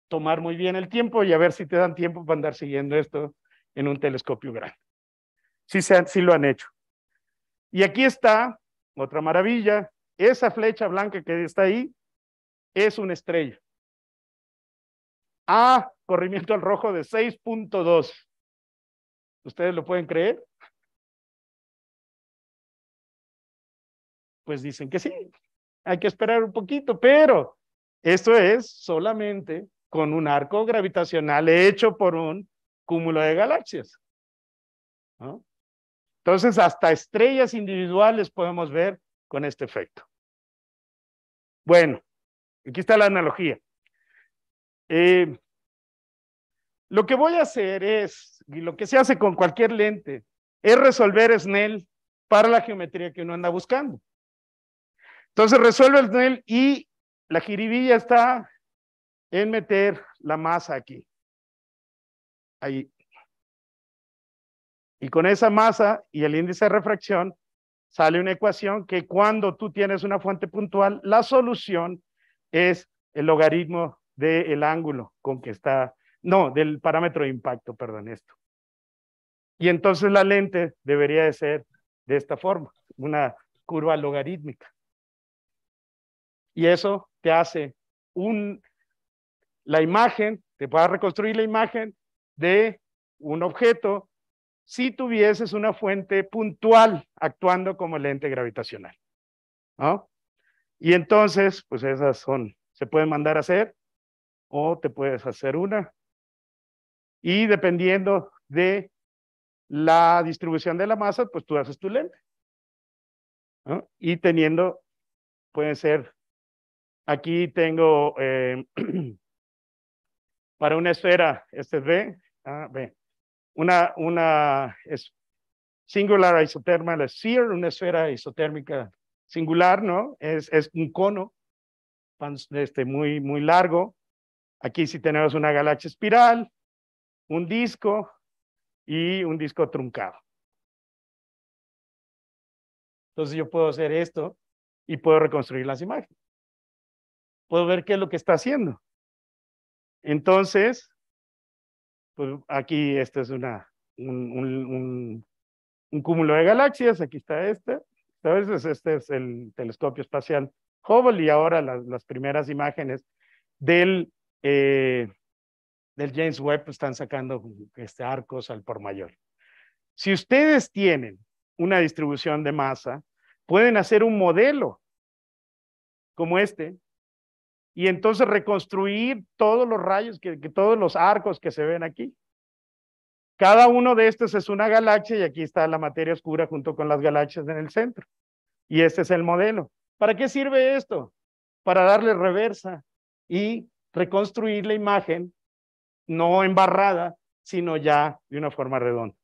tomar muy bien el tiempo y a ver si te dan tiempo para andar siguiendo esto en un telescopio grande. Sí, lo han hecho. Y aquí está otra maravilla. Esa flecha blanca que está ahí es una estrella. A ah, corrimiento al rojo de 6.2. ¿Ustedes lo pueden creer? Pues dicen que sí. Hay que esperar un poquito, pero esto es solamente con un arco gravitacional hecho por un cúmulo de galaxias. ¿No? Entonces, hasta estrellas individuales podemos ver con este efecto. Bueno, aquí está la analogía. Eh, lo que voy a hacer es, y lo que se hace con cualquier lente, es resolver Snell para la geometría que uno anda buscando. Entonces resuelve Snell y la jiribilla está en meter la masa aquí. Ahí. Y con esa masa y el índice de refracción sale una ecuación que cuando tú tienes una fuente puntual, la solución es el logaritmo del ángulo con que está, no, del parámetro de impacto, perdón, esto. Y entonces la lente debería de ser de esta forma, una curva logarítmica. Y eso te hace un, la imagen, te puedes reconstruir la imagen de un objeto si tuvieses una fuente puntual actuando como lente gravitacional. Y entonces, pues esas son, se pueden mandar a hacer o te puedes hacer una. Y dependiendo de la distribución de la masa, pues tú haces tu lente. Y teniendo, pueden ser, aquí tengo eh, [clears throat] para una esfera, este es B, A, ah, B una, singular isothermal sphere, una esfera isotérmica singular, ¿no? Es, es un cono este, muy, muy largo. Aquí sí tenemos una galaxia espiral, un disco y un disco truncado. Entonces yo puedo hacer esto y puedo reconstruir las imágenes. Puedo ver qué es lo que está haciendo. Entonces, pues aquí este es una, un, cúmulo de galaxias, aquí está este, entonces este es el telescopio espacial Hubble y ahora las, primeras imágenes del, eh, del James Webb están sacando este, arcos al por mayor. Si ustedes tienen una distribución de masa, pueden hacer un modelo como este, y entonces reconstruir todos los rayos, que, todos los arcos que se ven aquí. Cada uno de estos es una galaxia y aquí está la materia oscura junto con las galaxias en el centro. Y este es el modelo. ¿Para qué sirve esto? Para darle reversa y reconstruir la imagen, no embarrada, sino ya de una forma redonda.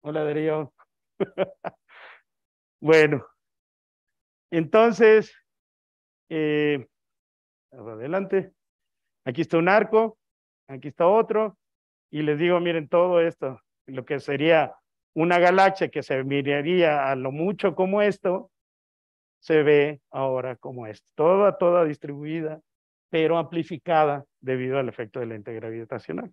Hola, Darío. [laughs] bueno, entonces eh, adelante. Aquí está un arco, aquí está otro, y les digo, miren, todo esto, lo que sería una galaxia que se miraría a lo mucho como esto, se ve ahora como esto. Toda, toda distribuida, pero amplificada debido al efecto de lente gravitacional.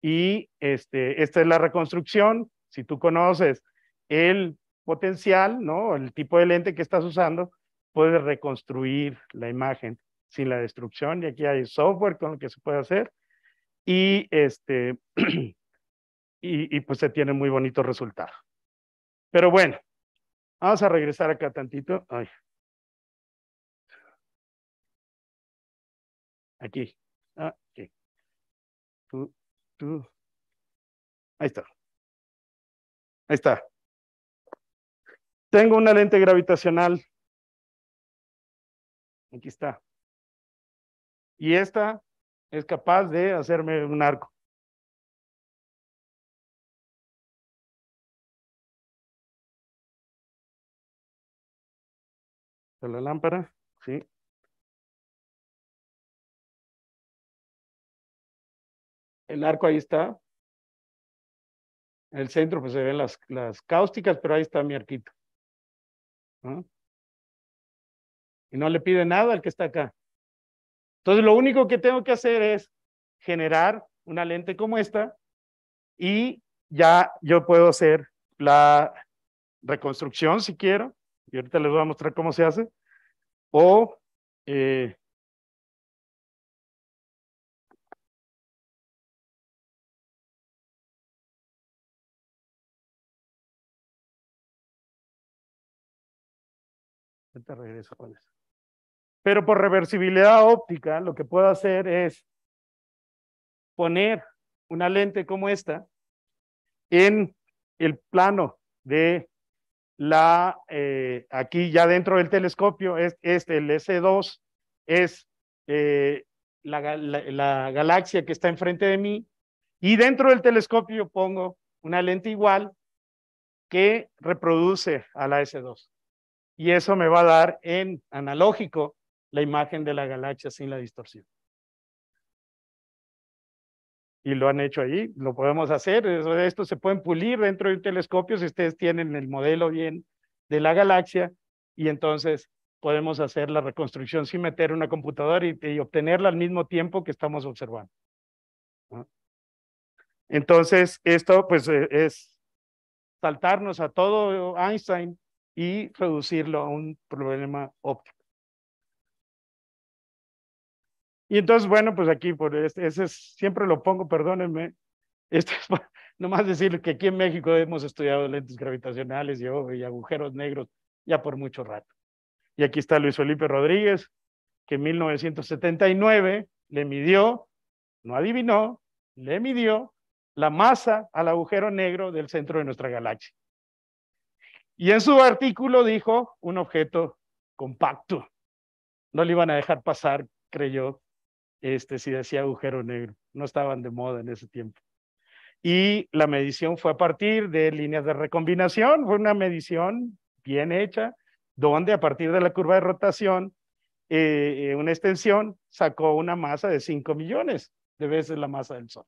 Y este, esta es la reconstrucción. Si tú conoces el potencial, ¿no? El tipo de lente que estás usando, puedes reconstruir la imagen sin la destrucción y aquí hay software con lo que se puede hacer y este [clears throat] y, pues se tiene muy bonito resultado. Pero bueno, vamos a regresar acá tantito. Ay. Aquí. Ah, Ahí está. Ahí está. Tengo una lente gravitacional Aquí está. Y esta es capaz de hacerme un arco. la lámpara, sí. El arco ahí está. el centro pues se ven las, las cáusticas, pero ahí está mi arquito y no le pide nada al que está acá. Entonces lo único que tengo que hacer es generar una lente como esta y ya yo puedo hacer la reconstrucción si quiero, y ahorita les voy a mostrar cómo se hace, o eh, te regreso con eso. Pero por reversibilidad óptica, lo que puedo hacer es poner una lente como esta en el plano de la, eh, aquí ya dentro del telescopio, es, este, el S2, es eh, la, la galaxia que está enfrente de mí, y dentro del telescopio pongo una lente igual que reproduce a la S2. Y eso me va a dar en analógico la imagen de la galaxia sin la distorsión. Y lo han hecho ahí, lo podemos hacer. Esto se pueden pulir dentro de un telescopio si ustedes tienen el modelo bien de la galaxia y entonces podemos hacer la reconstrucción sin meter una computadora y, obtenerla al mismo tiempo que estamos observando. Entonces, esto pues eh, es saltarnos a todo Einstein y reducirlo a un problema óptico. Y entonces, bueno, pues aquí, por este, ese siempre lo pongo, perdónenme, esto es para, [laughs] nomás decir que aquí en México hemos estudiado lentes gravitacionales y, oh, y agujeros negros ya por mucho rato. Y aquí está Luis Felipe Rodríguez, que en 1979 le midió, no adivinó, le midió la masa al agujero negro del centro de nuestra galaxia. Y en su artículo dijo un objeto compacto. No le iban a dejar pasar, creyó, este, si decía agujero negro. No estaban de moda en ese tiempo. Y la medición fue a partir de líneas de recombinación, fue una medición bien hecha, donde a partir de la curva de rotación, eh, eh, una extensión sacó una masa de 5 millones de veces la masa del Sol.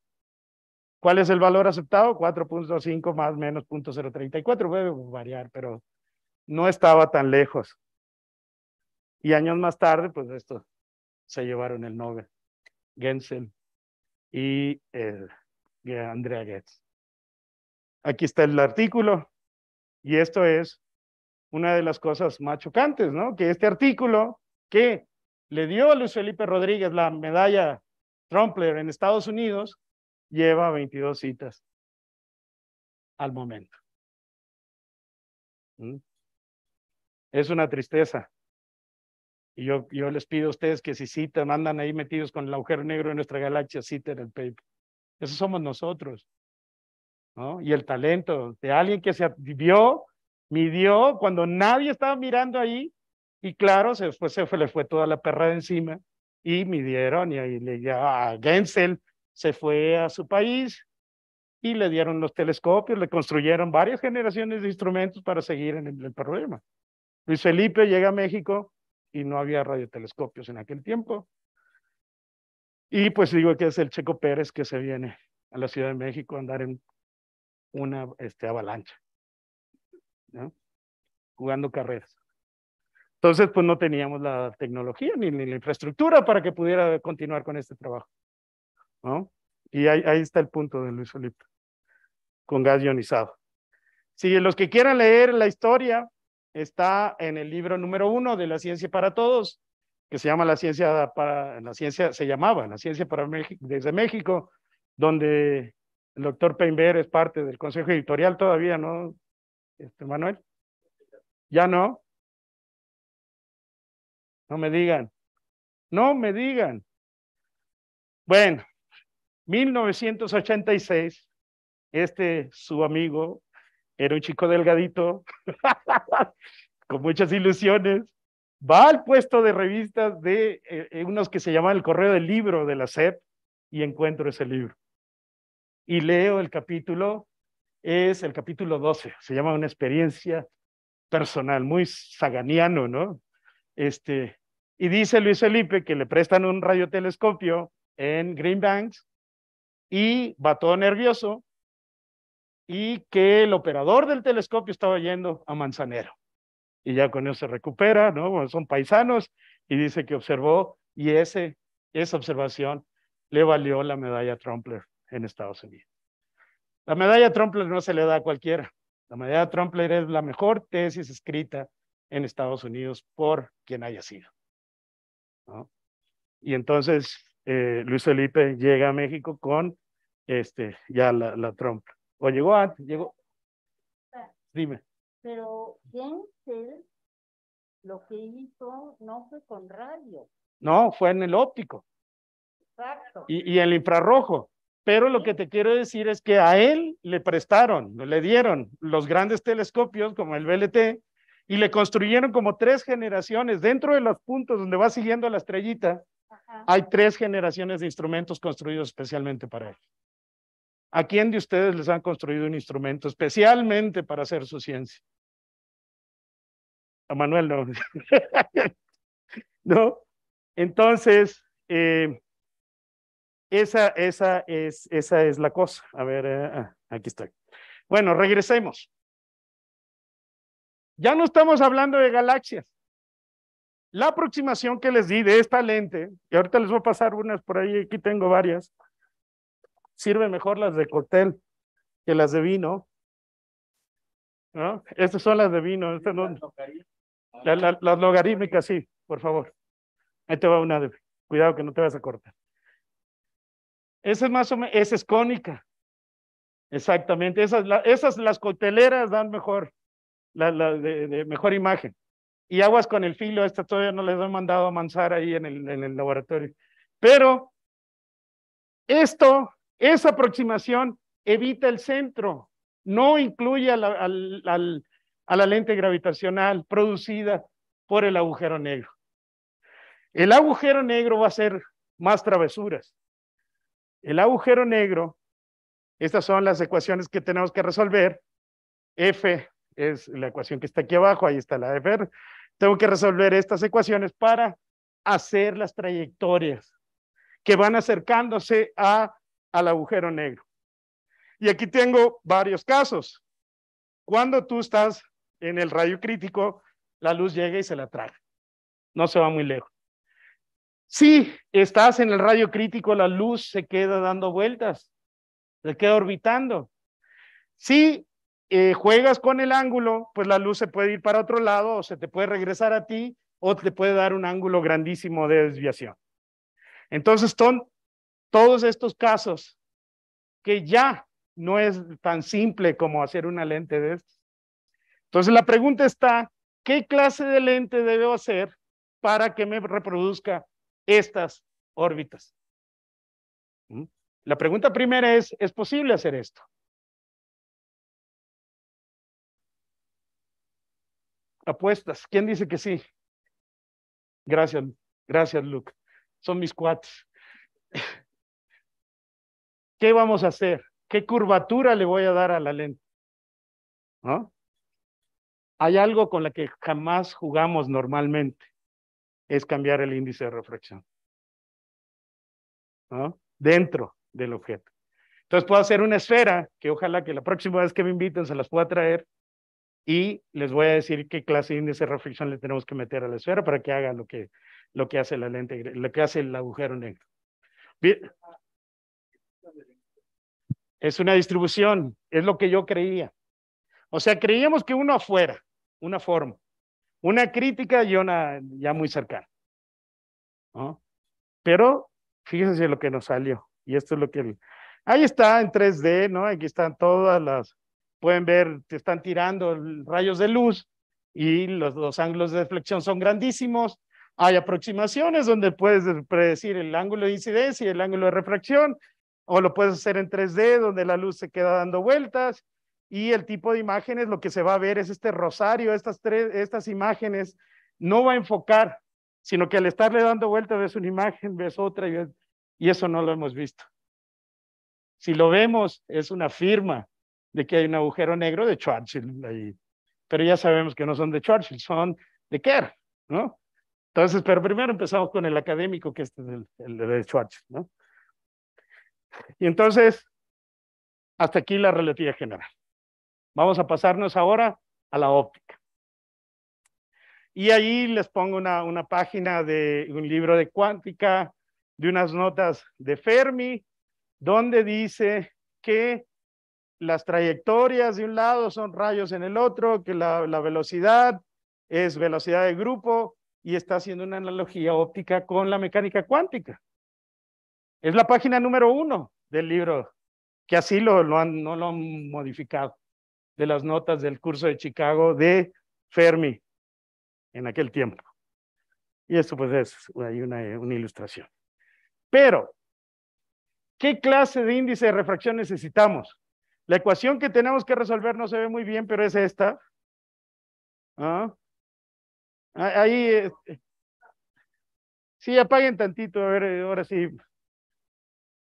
¿Cuál es el valor aceptado? 4.5 más menos 0.034, puede variar, pero no estaba tan lejos. Y años más tarde, pues esto se llevaron el Nobel. Gensel eh, y Andrea Goetz. Aquí está el artículo y esto es una de las cosas más chocantes, ¿no? Que este artículo que le dio a Luis Felipe Rodríguez la medalla Trumpler en Estados Unidos lleva 22 citas al momento. ¿Mm? Es una tristeza. Y yo, yo les pido a ustedes que si citan, andan ahí metidos con el agujero negro de nuestra galaxia, citen el paper. Eso somos nosotros. ¿no? Y el talento de alguien que se vio, midió cuando nadie estaba mirando ahí. Y claro, después se fue, le fue toda la perra de encima. Y midieron y ahí le a Gensel se fue a su país y le dieron los telescopios, le construyeron varias generaciones de instrumentos para seguir en el problema. Luis Felipe llega a México, y no había radiotelescopios en aquel tiempo. Y pues digo que es el Checo Pérez que se viene a la Ciudad de México a andar en una este, avalancha, jugando carreras. Entonces, pues no teníamos la tecnología ni, la infraestructura para que pudiera continuar con este trabajo. ¿no? Y ahí, ahí está el punto de Luis Felipe, con gas ionizado. Si los que quieran leer la historia está en el libro número uno de La Ciencia para Todos, que se llama La Ciencia para, la ciencia, se llamaba La Ciencia para México, desde México, donde el doctor Peinber es parte del consejo editorial todavía, ¿no, este, Manuel? ¿Ya no? No me digan. No me digan. Bueno, 1986, este su amigo era un chico delgadito, [laughs] con muchas ilusiones, va al puesto de revistas de eh, eh, unos que se llaman el Correo del Libro de la SEP y encuentro ese libro. Y leo el capítulo, es el capítulo 12, se llama Una experiencia personal, muy saganiano, ¿no? Este, y dice Luis Felipe que le prestan un radiotelescopio en Green Banks y va todo nervioso y que el operador del telescopio estaba yendo a Manzanero. Y ya con eso se recupera, ¿no? son paisanos y dice que observó y ese, esa observación le valió la medalla Trumpler en Estados Unidos. La medalla Trompler no se le da a cualquiera. La medalla Trumpler es la mejor tesis escrita en Estados Unidos por quien haya sido. Y entonces eh, Luis Felipe llega a México con este, ya la, la o llegó antes, llegó. Dime. Pero Gensel lo que hizo no fue con radio. No, fue en el óptico. Exacto. Y, el infrarrojo. Pero lo que te quiero decir es que a él le prestaron, le dieron los grandes telescopios como el VLT y le construyeron como tres generaciones dentro de los puntos donde va siguiendo la estrellita. Hay tres generaciones de instrumentos construidos especialmente para él. ¿A quién de ustedes les han construido un instrumento especialmente para hacer su ciencia? A Manuel no. [laughs] ¿No? Entonces, eh, esa, es, esa es la cosa. A ver, eh, ah, aquí estoy. Bueno, regresemos. Ya no estamos hablando de galaxias. La aproximación que les di de esta lente, y ahorita les voy a pasar unas por ahí, aquí tengo varias sirven mejor las de cotel que las de vino. ¿No? Estas son las de vino. Estas no, las logarítmicas, sí, por favor. Ahí te va una de. Cuidado que no te vas a cortar. Esa es más o menos, esa es cónica. Exactamente. Esas, las cocteleras dan mejor, la, de, mejor imagen. Y aguas con el filo, esta todavía no les he mandado a manzar ahí en el, en el laboratorio. Pero esto esa aproximación evita el centro, no incluye a la, lente gravitacional producida por el agujero negro. El agujero negro va a hacer más travesuras. El agujero negro, estas son las ecuaciones que tenemos que resolver. F es la ecuación que está aquí abajo, ahí está la F. Tengo que resolver estas ecuaciones para hacer las trayectorias que van acercándose a al agujero negro. Y aquí tengo varios casos. Cuando tú estás en el radio crítico, la luz llega y se la traga. No se va muy lejos. Si estás en el radio crítico, la luz se queda dando vueltas, se queda orbitando. Si eh, juegas con el ángulo, pues la luz se puede ir para otro lado o se te puede regresar a ti o te puede dar un ángulo grandísimo de desviación. Entonces ton, todos estos casos que ya no es tan simple como hacer una lente de esto. Entonces la pregunta está, ¿qué clase de lente debo hacer para que me reproduzca estas órbitas? ¿Mm? La pregunta primera es, ¿es posible hacer esto? Apuestas. ¿Quién dice que sí? Gracias, gracias, Luke. Son mis cuates. ¿Qué vamos a hacer? ¿Qué curvatura le voy a dar a la lente? ¿No? Hay algo con la que jamás jugamos normalmente, es cambiar el índice de refracción. Dentro del objeto. Entonces puedo hacer una esfera, que ojalá que la próxima vez que me inviten se las pueda traer, y les voy a decir qué clase de índice de reflexión le tenemos que meter a la esfera para que haga lo que, lo que hace la lente, lo que hace el agujero negro. Bien. Es una distribución, es lo que yo creía. O sea, creíamos que uno afuera, una forma, una crítica y una ya muy cercana. Pero fíjense lo que nos salió. Y esto es lo que... Ahí está en 3D, ¿no? Aquí están todas las... Pueden ver, te están tirando rayos de luz y los, dos ángulos de reflexión son grandísimos. Hay aproximaciones donde puedes predecir el ángulo de incidencia y el ángulo de refracción o lo puedes hacer en 3D, donde la luz se queda dando vueltas y el tipo de imágenes, lo que se va a ver es este rosario, estas, tres, estas imágenes, no va a enfocar, sino que al estarle dando vueltas ves una imagen, ves otra y, y eso no lo hemos visto. Si lo vemos, es una firma de que hay un agujero negro de Churchill ahí. Pero ya sabemos que no son de Churchill, son de Kerr, ¿no? Entonces, pero primero empezamos con el académico, que este es el, de Churchill, ¿no? Y entonces, hasta aquí la relatividad general. Vamos a pasarnos ahora a la óptica. Y ahí les pongo una, página de un libro de cuántica, de unas notas de Fermi, donde dice que las trayectorias de un lado son rayos en el otro, que la, velocidad es velocidad de grupo y está haciendo una analogía óptica con la mecánica cuántica. Es la página número uno del libro, que así lo, no lo han modificado, de las notas del curso de Chicago de Fermi en aquel tiempo. Y esto pues es hay una, una ilustración. Pero, ¿qué clase de índice de refracción necesitamos? La ecuación que tenemos que resolver no se ve muy bien, pero es esta. ¿Ah? ah ahí, eh, sí, apaguen tantito, a ver, ahora sí,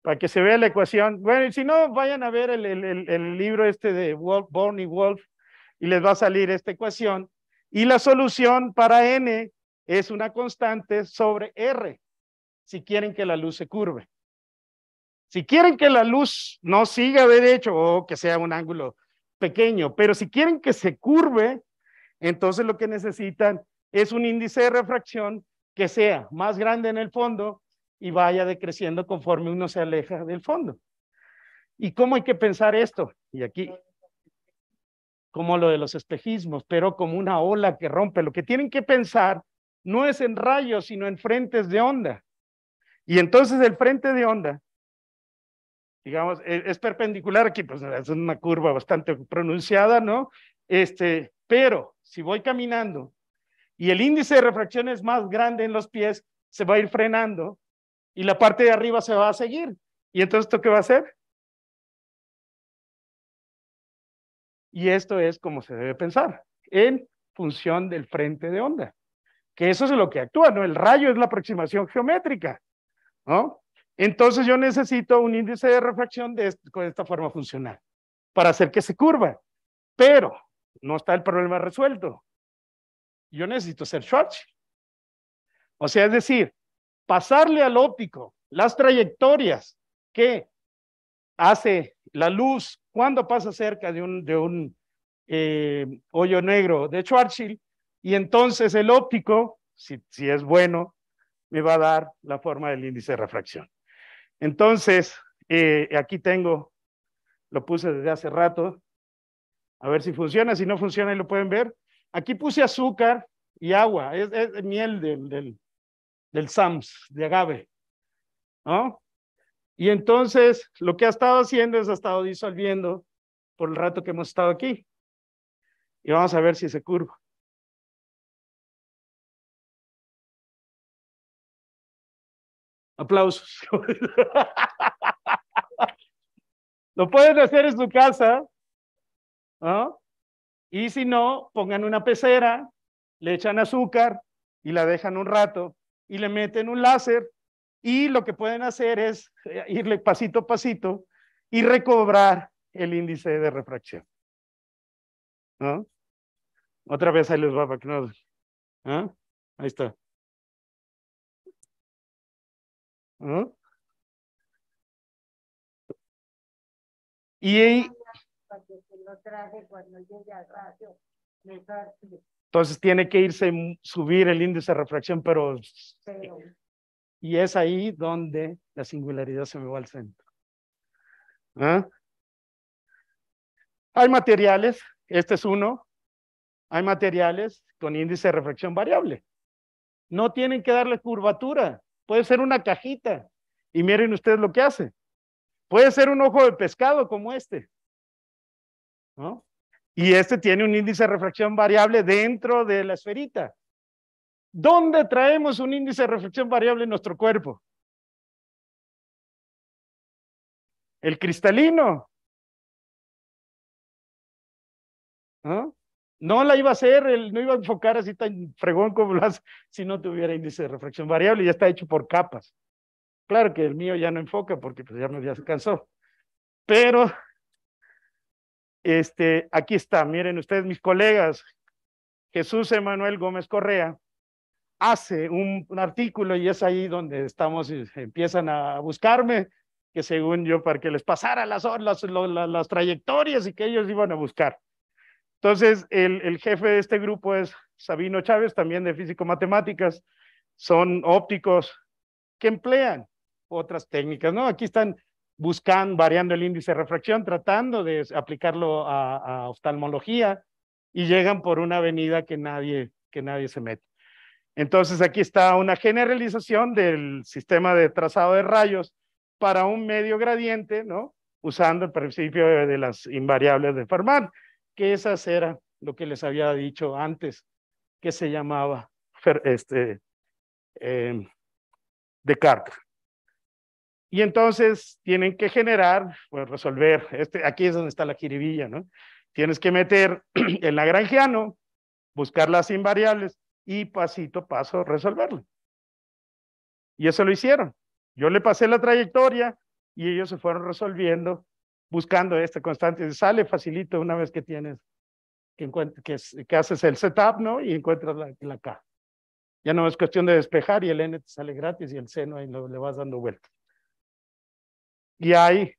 para que se vea la ecuación. Bueno, y si no, vayan a ver el, el libro este de Wolf, Born y Wolf y les va a salir esta ecuación. Y la solución para n es una constante sobre r, si quieren que la luz se curve. Si quieren que la luz no siga derecho o que sea un ángulo pequeño, pero si quieren que se curve, entonces lo que necesitan es un índice de refracción que sea más grande en el fondo y vaya decreciendo conforme uno se aleja del fondo. ¿Y cómo hay que pensar esto? Y aquí, como lo de los espejismos, pero como una ola que rompe. Lo que tienen que pensar no es en rayos, sino en frentes de onda. Y entonces el frente de onda, digamos, e-, es, perpendicular aquí, pues es una curva bastante pronunciada, ¿no? Este, pero si voy caminando y el índice de refracción es más grande en los pies, se va a ir frenando y la parte de arriba se va a seguir. ¿Y entonces esto qué va a hacer? Y esto es como se debe pensar, en función del frente de onda, que eso es lo que actúa, ¿no? El rayo es la aproximación geométrica, ¿no? Entonces yo necesito un índice de refracción con esta forma funcional para hacer que se curva, pero no está el problema resuelto. Yo necesito ser Schwarzschild. O sea, es decir, pasarle al óptico las trayectorias que hace la luz cuando pasa cerca de un, de un eh, hoyo negro de Schwarzschild y entonces el óptico, si, si es bueno, me va a dar la forma del índice de refracción. Entonces, eh, aquí tengo, lo puse desde hace rato, a ver si funciona, si no funciona y lo pueden ver. Aquí puse azúcar y agua, es, miel del, del SAMS, de agave, ¿no? Y entonces lo que ha estado haciendo es ha estado disolviendo por el rato que hemos estado aquí. Y vamos a ver si se curva. Aplausos. [laughs] Lo pueden hacer en su casa, ¿no? Y si no, pongan una pecera, le echan azúcar y la dejan un rato y le meten un láser y lo que pueden hacer es eh, irle pasito a pasito y recobrar el índice de refracción. ¿No? Otra vez ahí les va para que no... ¿ah? Ahí está. ¿no? Y ahí... Entonces tiene que irse, subir el índice de refracción, pero... Y es ahí donde la singularidad se me va al centro. ¿Ah? Hay materiales, este es uno, hay materiales con índice de refracción variable. No tienen que darle curvatura, puede ser una cajita. Y miren ustedes lo que hace. Puede ser un ojo de pescado como este. ¿No? Y este tiene un índice de refracción variable dentro de la esferita. ¿Dónde traemos un índice de refracción variable en nuestro cuerpo? El cristalino. ¿Ah? ¿No? la iba a hacer, no iba a enfocar así tan fregón como lo hace si no tuviera índice de refracción variable. Ya está hecho por capas. Claro que el mío ya no enfoca porque pues ya me cansó. Pero este, aquí está, miren ustedes, mis colegas, Jesús Emanuel Gómez Correa hace un, artículo y es ahí donde estamos, y empiezan a buscarme, que según yo, para que les pasara las, las, las, las trayectorias y que ellos iban a buscar. Entonces, el, el, jefe de este grupo es Sabino Chávez, también de físico-matemáticas. Son ópticos que emplean otras técnicas, ¿no? Aquí están Buscan, variando el índice de refracción, tratando de aplicarlo a, oftalmología y llegan por una avenida que nadie, que nadie se mete. Entonces aquí está una generalización del sistema de trazado de rayos para un medio gradiente, ¿no? Usando el principio de, las invariables de Fermat, que esas era lo que les había dicho antes, que se llamaba este, eh, y entonces tienen que generar, pues resolver, este, aquí es donde está la jiribilla, ¿no? Tienes que meter el [clears throat] lagrangiano, buscar las invariables y pasito a paso resolverlo. Y eso lo hicieron. Yo le pasé la trayectoria y ellos se fueron resolviendo, buscando esta constante. Sale facilito una vez que tienes, que, que, haces el setup, ¿no? Y encuentras la, la K. Ya no es cuestión de despejar y el N te sale gratis y el C no, le vas dando vueltas. Y hay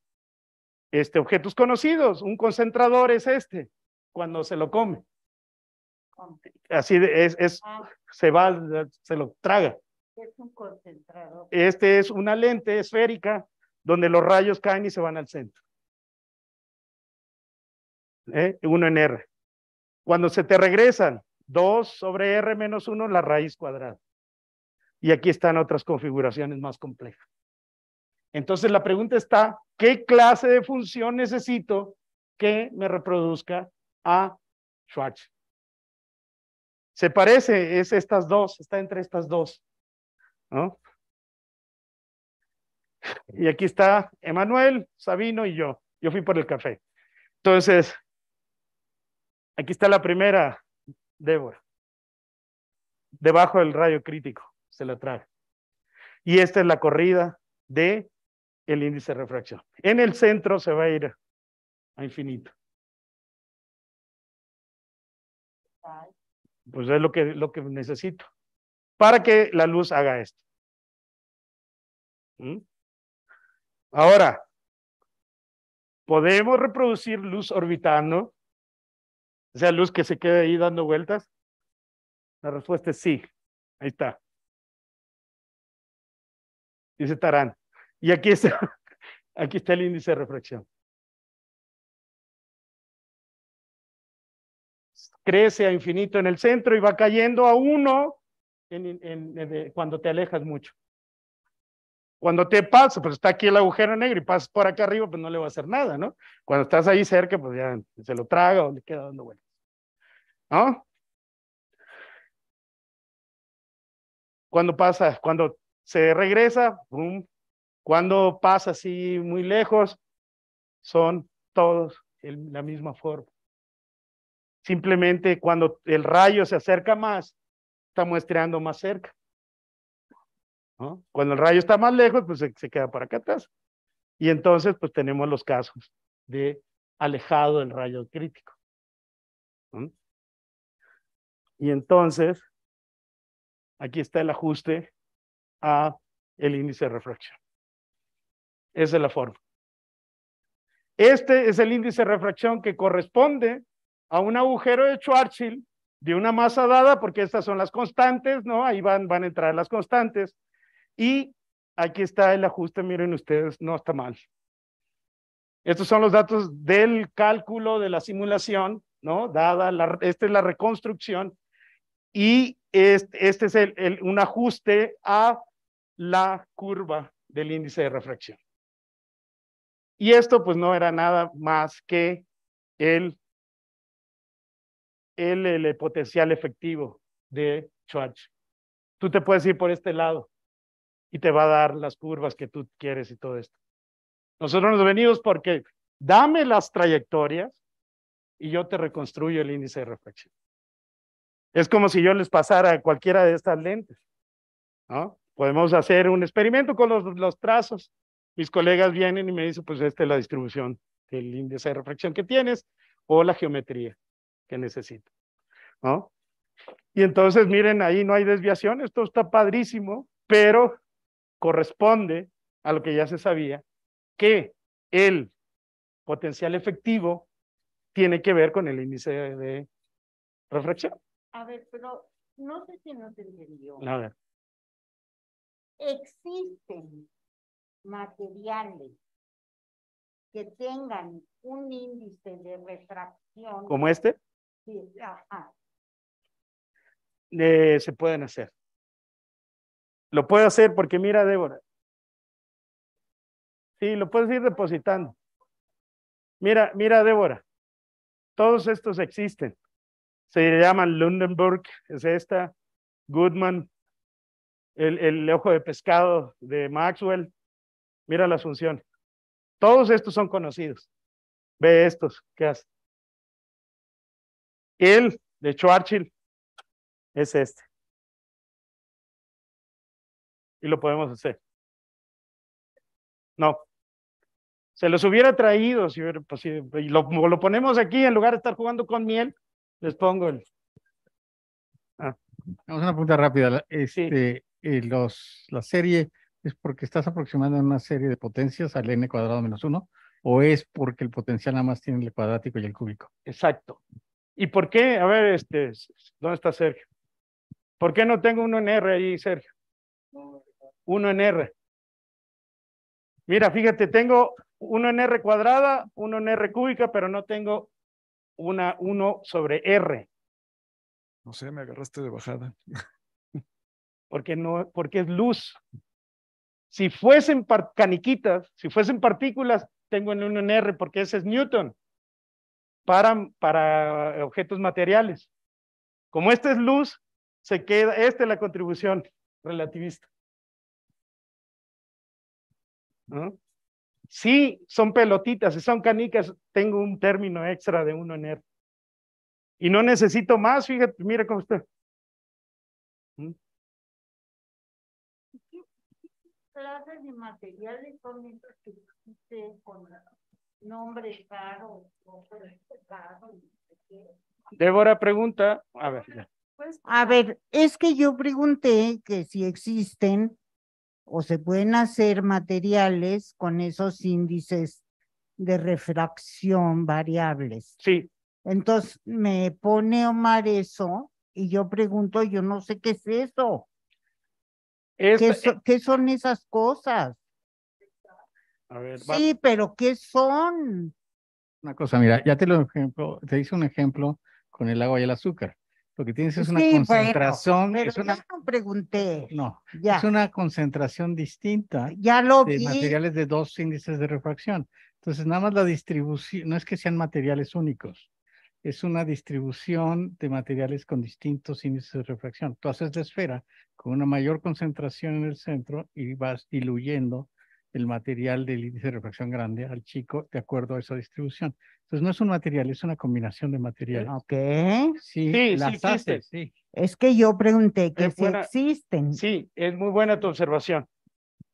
este, objetos conocidos. Un concentrador es este, cuando se lo come. Así es, ah. se va, se lo traga. Es un concentrador. Este es una lente esférica donde los rayos caen y se van al centro. ¿Eh? Uno en R. Cuando se te regresan, 2 sobre R menos 1, la raíz cuadrada. Y aquí están otras configuraciones más complejas. Entonces la pregunta está, ¿qué clase de función necesito que me reproduzca a Schwartz? Se parece, es estas dos, está entre estas dos. Y aquí está Emanuel, Sabino y yo. Yo fui por el café. Entonces, aquí está la primera, Débora. Debajo del rayo crítico se la trae. Y esta es la corrida de el índice de refracción. En el centro se va a ir a infinito. Pues es lo que, lo que necesito para que la luz haga esto. ¿Mm? Ahora, podemos reproducir luz orbitando, o sea, luz que se quede ahí dando vueltas. La respuesta es sí. Ahí está. Dice Tarán. Y aquí está, [laughs] aquí está el índice de refracción. Crece a infinito en el centro y va cayendo a uno eh, cuando te alejas mucho. Cuando te pasa, pues está aquí el agujero negro y pasas por acá arriba, pues no le va a hacer nada, ¿no? Cuando estás ahí cerca, pues ya se lo traga o le queda dando vueltas. ¿No? Cuando pasa, cuando se regresa, boom, cuando pasa así muy lejos, son todos la misma forma. Simplemente cuando el rayo se acerca más, está muestreando más cerca. Cuando el rayo está más lejos, pues se, queda para acá atrás. Y entonces, pues tenemos los casos de alejado del rayo crítico. Y entonces, aquí está el ajuste a el índice de refracción. Esa es la forma. Este es el índice de refracción que corresponde a un agujero de Schwarzschild de una masa dada, porque estas son las constantes, ¿no? Ahí van, van a entrar las constantes. Y aquí está el ajuste, miren ustedes, no está mal. Estos son los datos del cálculo de la simulación, ¿no? Dada, esta es la reconstrucción y este, es el, un ajuste a la curva del índice de refracción. Y esto pues no era nada más que el, el, potencial efectivo de Schwarz. Tú te puedes ir por este lado y te va a dar las curvas que tú quieres y todo esto. Nosotros nos venimos porque dame las trayectorias y yo te reconstruyo el índice de reflexión. Es como si yo les pasara cualquiera de estas lentes. ¿no? Podemos hacer un experimento con los, los trazos mis colegas vienen y me dicen, pues esta es la distribución del índice de refracción que tienes o la geometría que necesito, ¿no? Y entonces, miren, ahí no hay desviación, esto está padrísimo, pero corresponde a lo que ya se sabía, que el potencial efectivo tiene que ver con el índice de refracción. A ver, pero no sé si no te entendió. A ver. Existen materiales que tengan un índice de refracción. ¿Como este? Sí, eh, se pueden hacer. Lo puedo hacer porque mira, Débora. Sí, lo puedes ir depositando. Mira, mira, Débora. Todos estos existen. Se llaman Lundenburg, es esta, Goodman, el, el ojo de pescado de Maxwell, Mira la funciones. Todos estos son conocidos. Ve estos, ¿qué hace? Él, de Churchill, es este. Y lo podemos hacer. No. Se los hubiera traído si hubiera posible. Pues, y lo, ponemos aquí, en lugar de estar jugando con miel, les pongo el. Ah. Vamos a una punta rápida. Este, eh, los, la serie ¿Es porque estás aproximando una serie de potencias al n cuadrado menos 1? ¿O es porque el potencial nada más tiene el cuadrático y el cúbico? Exacto. ¿Y por qué? A ver, este, ¿dónde está Sergio? ¿Por qué no tengo uno en R ahí, Sergio? Uno en R. Mira, fíjate, tengo uno en R cuadrada, uno en R cúbica, pero no tengo una 1 sobre R. No sé, me agarraste de bajada. Porque, no, porque es luz. Si fuesen caniquitas, si fuesen partículas, tengo en R porque ese es Newton para, para objetos materiales. Como esta es luz, se queda, esta es la contribución relativista. ¿Mm? Si son pelotitas, si son canicas, tengo un término extra de 1 en R. Y no necesito más, fíjate, mira cómo está. ¿Mm? clases de materiales son estos que existen con nombres caros, Débora pregunta, a ver. Pues, a ah, ver, es que yo pregunté que si existen o se pueden hacer materiales con esos índices de refracción variables. Sí. Entonces me pone Omar eso y yo pregunto, yo no sé qué es eso. Eh, ¿Qué, son esas cosas? sí, pero ¿qué son? Una cosa, mira, ya te lo te hice un ejemplo con el agua y el azúcar. Lo que tienes es una concentración. no pregunté. No, es una concentración distinta ya lo de materiales de dos índices de refracción. Entonces, nada más la distribución, no es que sean materiales únicos, es una distribución de materiales con distintos índices de refracción. Tú haces la esfera con una mayor concentración en el centro y vas diluyendo el material del índice de refracción grande al chico de acuerdo a esa distribución. Entonces no es un material, es una combinación de materiales. Ok. Sí, las haces, Es que yo pregunté que si existen. Sí, es muy buena tu observación.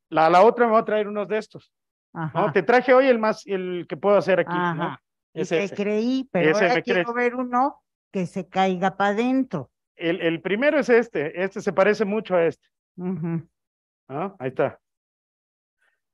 La, la otra me va a traer unos de estos. Te traje hoy el más, el que puedo hacer aquí. Ajá es que creí, pero ahora quiero ver uno que se caiga para adentro. El, el, primero es este, este se parece mucho a este. Ah, ahí está.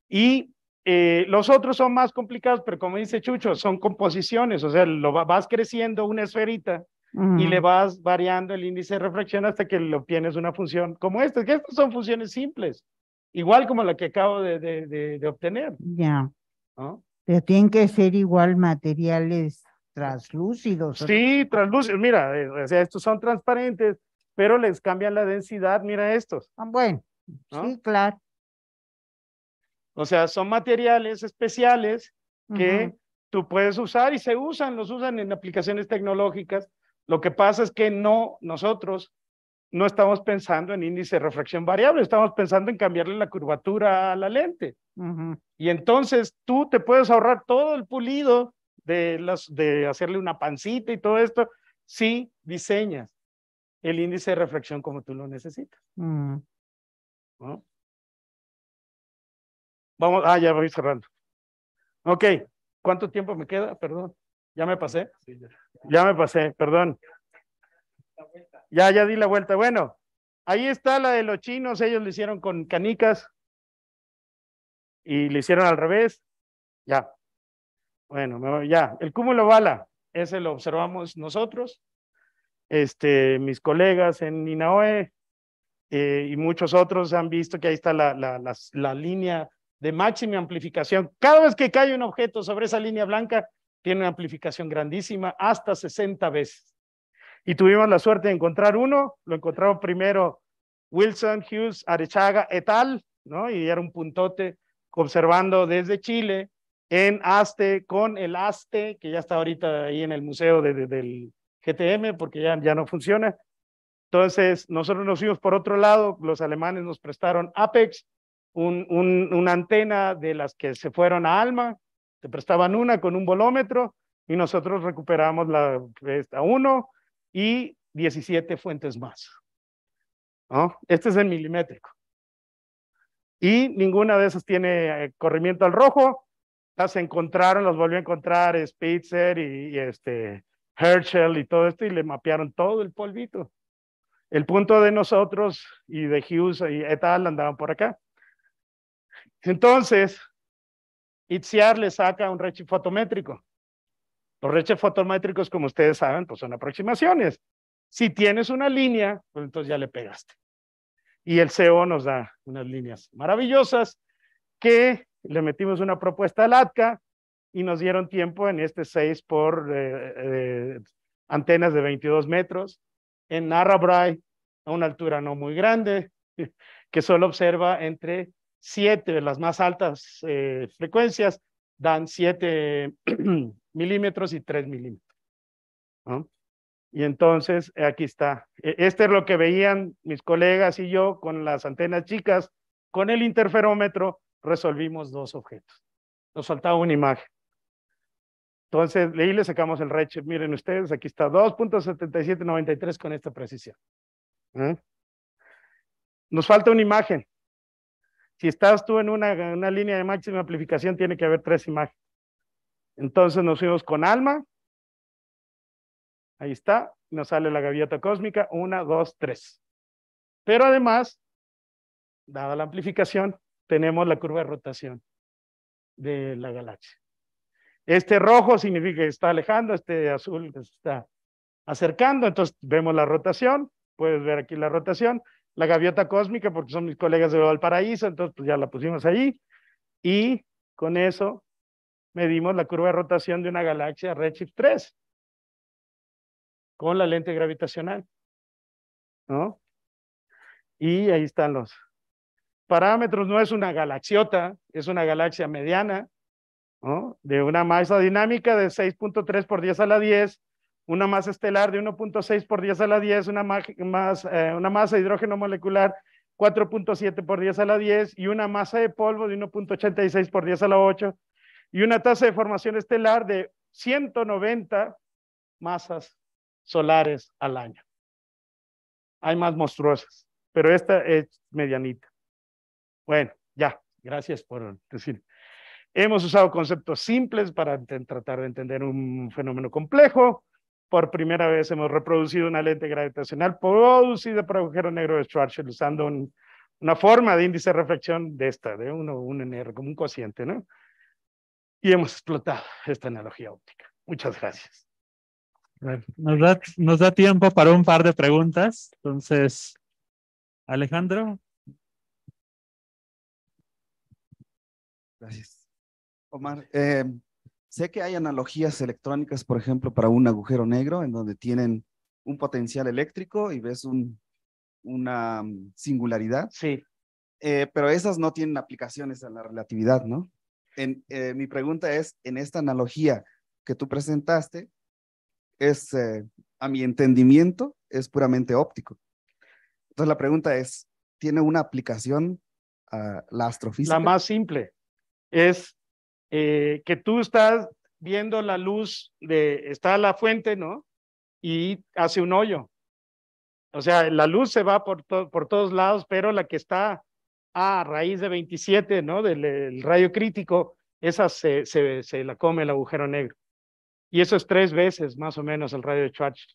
Y eh, los otros son más complicados, pero como dice Chucho, son composiciones, o sea, lo vas creciendo una esferita y le vas variando el índice de refracción hasta que lo obtienes una función como esta, que estas son funciones simples, igual como la que acabo de, de, obtener. Ya. ah pero tienen que ser igual materiales translúcidos. Sí, translúcidos. Mira, eh, o sea, estos son transparentes, pero les cambian la densidad. Mira estos. Ah, bueno, sí, claro. O sea, son materiales especiales que tú puedes usar y se usan, los usan en aplicaciones tecnológicas. Lo que pasa es que no, nosotros no estamos pensando en índice de refracción variable, estamos pensando en cambiarle la curvatura a la lente. Y entonces tú te puedes ahorrar todo el pulido de, las, de hacerle una pancita y todo esto si diseñas el índice de reflexión como tú lo necesitas. Mm. Vamos, ah, ya voy cerrando. Ok, ¿cuánto tiempo me queda? Perdón, ya me pasé. Ya me pasé, perdón. Ya, ya di la vuelta. Bueno, ahí está la de los chinos, ellos lo hicieron con canicas y le hicieron al revés, ya. Bueno, ya. El cúmulo bala, ese lo observamos nosotros, este, mis colegas en INAOE eh, y muchos otros han visto que ahí está la, la, línea de máxima amplificación. Cada vez que cae un objeto sobre esa línea blanca, tiene una amplificación grandísima, hasta 60 veces. Y tuvimos la suerte de encontrar uno, lo encontramos primero Wilson, Hughes, Arechaga et al, ¿no? Y era un puntote observando desde Chile en Aste con el Aste, que ya está ahorita ahí en el museo de, del GTM porque ya, ya no funciona. Entonces, nosotros nos fuimos por otro lado, los alemanes nos prestaron Apex, un, un, una antena de las que se fueron a Alma, te prestaban una con un volómetro y nosotros recuperamos la, esta uno y 17 fuentes más. ¿No? Este es el milimétrico y ninguna de esas tiene eh, corrimiento al rojo. Las encontraron, las volvió a encontrar Spitzer y, este Herschel y todo esto y le mapearon todo el polvito. El punto de nosotros y de Hughes y tal al andaban por acá. Entonces, Itziar le saca un reche fotométrico. Los reches fotométricos, como ustedes saben, pues son aproximaciones. Si tienes una línea, pues entonces ya le pegaste. Y el CEO nos da unas líneas maravillosas que le metimos una propuesta al ATCA y nos dieron tiempo en este 6 por eh, eh, antenas de 22 metros en Narrabri, a una altura no muy grande, [laughs] que solo observa entre 7 de las más altas eh, frecuencias, dan 7 [clears throat] milímetros y 3 milímetros. ¿no? Y entonces eh, aquí está. E, este es lo que veían mis colegas y yo con las antenas chicas. Con el interferómetro resolvimos dos objetos. Nos faltaba una imagen. Entonces, y le sacamos el redshift. Miren ustedes, aquí está 2.7793 con esta precisión. ¿Eh? Nos falta una imagen. Si estás tú en una, una línea de máxima amplificación, tiene que haber tres imágenes. Entonces nos fuimos con ALMA, Ahí está, nos sale la gaviota cósmica, una, dos, tres. Pero además, dada la amplificación, tenemos la curva de rotación de la galaxia. Este rojo significa que está alejando, este azul que está acercando, entonces vemos la rotación, puedes ver aquí la rotación, la gaviota cósmica, porque son mis colegas de Valparaíso, entonces pues, ya la pusimos allí, y con eso medimos la curva de rotación de una galaxia Redshift 3 con la lente gravitacional. Y ahí están los parámetros. No es una galaxiota, es una galaxia mediana, De una masa dinámica de 6.3 por 10 a la 10, una masa estelar de 1.6 por 10 a la 10, eh, una masa de hidrógeno molecular 4.7 por 10 a la 10 y una masa de polvo de 1.86 por 10 a la 8 y una tasa de formación estelar de 190 masas solares al año. Hay más monstruosas, pero esta es medianita. Bueno, ya, gracias por decir. Hemos usado conceptos simples para tratar de entender un fenómeno complejo. Por primera vez hemos reproducido una lente gravitacional producida por agujero negro de Schwarzschild usando una forma de índice de reflexión de esta, de uno, un en como un cociente, ¿no? Y hemos explotado esta analogía óptica. Muchas gracias. Nos da, nos da tiempo para un par de preguntas. Entonces, Alejandro. Gracias. Omar, eh, sé que hay analogías electrónicas, por ejemplo, para un agujero negro, en donde tienen un potencial eléctrico y ves una mm, singularidad. Sí. Eh, pero esas no tienen aplicaciones a la relatividad, ¿no? Eh, mi pregunta es, en esta analogía que tú presentaste, es, eh, a mi entendimiento, es puramente óptico. Entonces la pregunta es, ¿tiene una aplicación la astrofísica? La más simple es eh, que tú estás viendo la luz de, está la fuente, ¿no? Y hace un hoyo. O sea, la luz se va por, por todos lados, pero la que está a raíz de 27, ¿no? Del rayo crítico, esa se la come el agujero negro. Y eso es tres veces más o menos el radio de Churchill.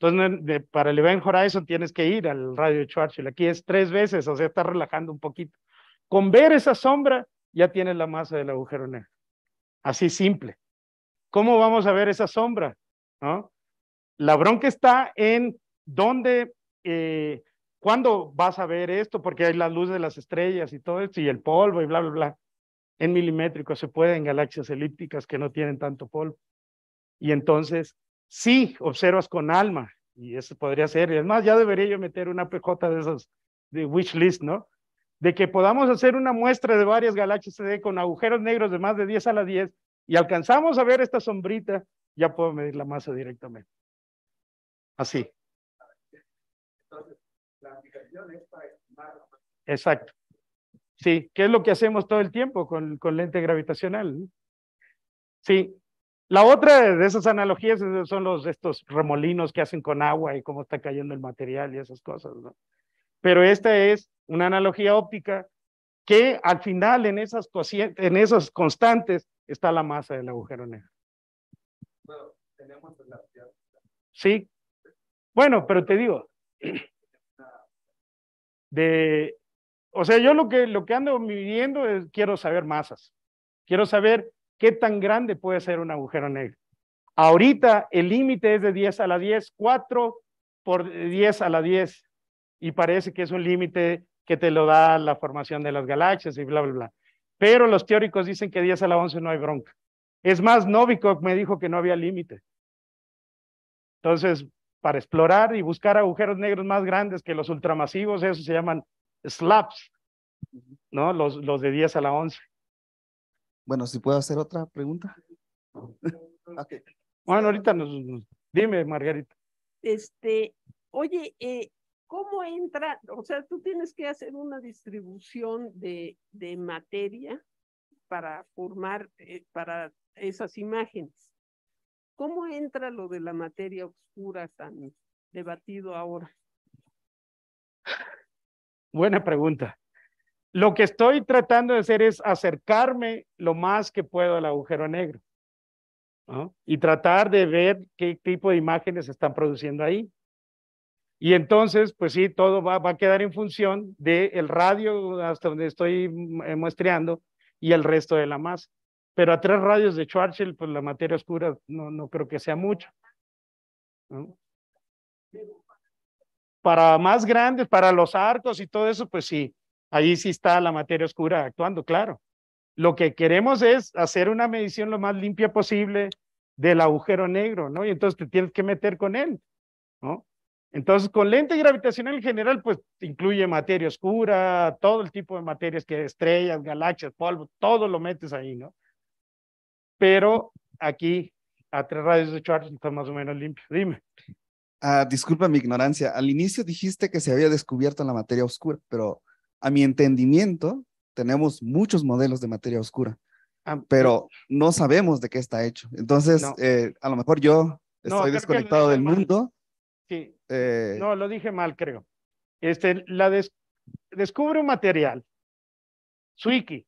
Entonces, para el Event Horizon tienes que ir al radio de Churchill. Aquí es tres veces, o sea, estás relajando un poquito. Con ver esa sombra, ya tienes la masa del agujero negro. Así simple. ¿Cómo vamos a ver esa sombra? ¿No? La bronca está en dónde, eh, cuándo vas a ver esto, porque hay la luz de las estrellas y todo esto, y el polvo y bla, bla, bla. En milimétrico se puede en galaxias elípticas que no tienen tanto polvo. Y entonces, sí, observas con alma, y eso podría ser. Y además ya debería yo meter una PJ de esos, de wish list, ¿no? De que podamos hacer una muestra de varias galaxias de con agujeros negros de más de 10 a la 10 y alcanzamos a ver esta sombrita, ya puedo medir la masa directamente. Así. Exacto. Sí, ¿Qué es lo que hacemos todo el tiempo con, con lente gravitacional. Sí, la otra de esas analogías son los, estos remolinos que hacen con agua y cómo está cayendo el material y esas cosas, ¿no? Pero esta es una analogía óptica que al final en esas, en esas constantes está la masa del agujero negro. Bueno, Sí. Bueno, pero te digo, de, o sea, yo lo que, lo que ando midiendo es, quiero saber masas. Quiero saber ¿Qué tan grande puede ser un agujero negro? Ahorita el límite es de 10 a la 10, 4 por 10 a la 10, y parece que es un límite que te lo da la formación de las galaxias y bla, bla, bla. Pero los teóricos dicen que 10 a la 11 no hay bronca. Es más, Novikov me dijo que no había límite. Entonces, para explorar y buscar agujeros negros más grandes que los ultramasivos, esos se llaman slaps, ¿no? Los, los de 10 a la 11. Bueno, si puedo hacer otra pregunta. [laughs] Bueno, ahorita nos, dime, Margarita. Este, oye, eh, ¿cómo entra? O sea, tú tienes que hacer una distribución de, de materia para formar, eh, para esas imágenes. ¿Cómo entra lo de la materia oscura tan debatido ahora? Buena pregunta. Lo que estoy tratando de hacer es acercarme lo más que puedo al agujero negro y tratar de ver qué tipo de imágenes están produciendo ahí. Y entonces, pues sí, todo va, va a quedar en función del el radio hasta donde estoy eh, muestreando y el resto de la masa. Pero a tres radios de Churchill, pues la materia oscura no, no creo que sea mucho. Para más grandes, para los arcos y todo eso, pues sí, Ahí sí está la materia oscura actuando, claro. Lo que queremos es hacer una medición lo más limpia posible del agujero negro, ¿no? Y entonces te tienes que meter con él, ¿no? Entonces, con lente gravitacional en general, pues incluye materia oscura, todo el tipo de materias que estrellas, galaxias, polvo, todo lo metes ahí, ¿no? Pero aquí, a tres radios de Schwarz, está más o menos limpio. Dime. Ah, disculpa mi ignorancia. Al inicio dijiste que se había descubierto la materia oscura, pero a mi entendimiento, tenemos muchos modelos de materia oscura, ah, pero no sabemos de qué está hecho. Entonces, eh, a lo mejor yo estoy desconectado del mundo. Sí. Eh, no, lo dije mal, creo. Este, la descubre un material, Swiki,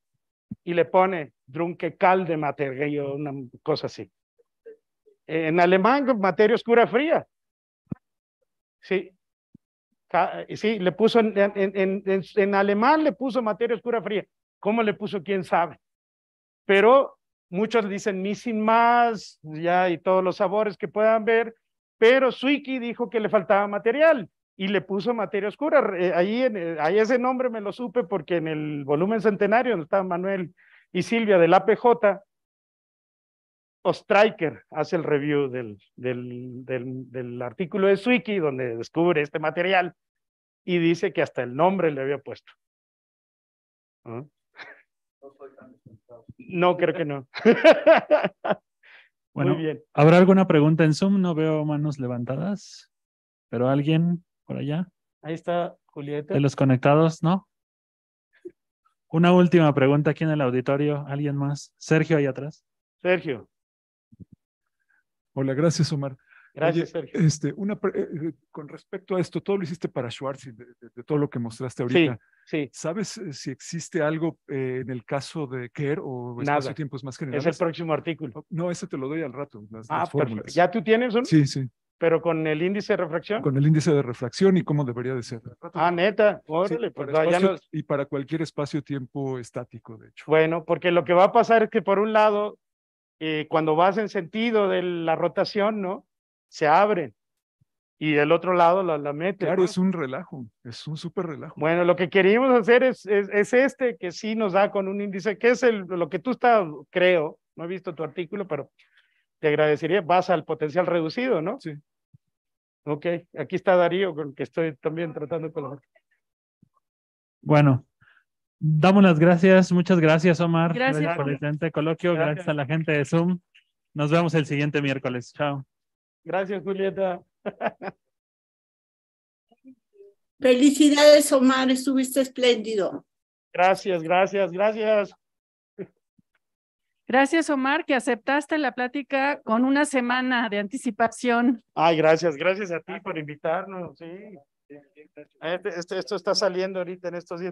y le pone drunke de materia, una cosa así. En alemán, materia oscura fría. Sí, eh, sí, le puso en, alemán, le puso materia oscura fría. ¿Cómo le puso? ¿Quién sabe? Pero muchos dicen ni sin más, ya y todos los sabores que puedan ver, pero Suiki dijo que le faltaba material y le puso materia oscura. Eh, eh, ahí, ese nombre me lo supe porque en el volumen centenario donde estaban Manuel y Silvia de la PJ, Ostriker hace el review del, del, artículo de Swiki, donde descubre este material y dice que hasta el nombre le había puesto. ¿Ah? No, creo que no. [laughs] Bueno, bien. ¿habrá alguna pregunta en Zoom? No veo manos levantadas, pero alguien por allá. Ahí está Julieta. De los conectados, ¿no? Una última pregunta aquí en el auditorio. ¿Alguien más? Sergio, ahí atrás. Sergio. Hola, gracias, Omar. Gracias, Sergio. Este, una, eh, eh, con respecto a esto, todo lo hiciste para Schwartz de, todo lo que mostraste ahorita. Sí, ¿Sabes eh, si existe algo en el caso de Kerr o espacio-tiempos más generales? Es el próximo artículo. Oh, no, ese te lo doy al rato. ah, ¿Ya tú tienes uno? Sí, sí. ¿Pero con el índice de refracción? Con el índice de refracción y cómo debería de ser. Ah, neta, órale. pues Y para cualquier espacio-tiempo estático, de hecho. Bueno, porque lo que va a pasar es que por un lado, cuando vas en sentido de la rotación, ¿no? se abren y del otro lado la, la Claro, pues. es un relajo, es un súper relajo. Bueno, lo que queríamos hacer es, es, este que sí nos da con un índice, que es el, lo que tú estás, creo, no he visto tu artículo, pero te agradecería, vas al potencial reducido, ¿no? Sí. Ok, aquí está Darío, con el que estoy también tratando con colocar. Bueno, damos las gracias, muchas gracias Omar. Gracias, por el excelente coloquio, gracias a la gente de Zoom. Nos vemos el siguiente miércoles. Chao. Gracias, Julieta. [laughs] Felicidades, Omar, estuviste espléndido. Gracias, gracias, gracias. Gracias, Omar, que aceptaste la plática con una semana de anticipación. Ay, gracias, gracias a ti por invitarnos, sí. Este, este, esto está saliendo ahorita en estos días.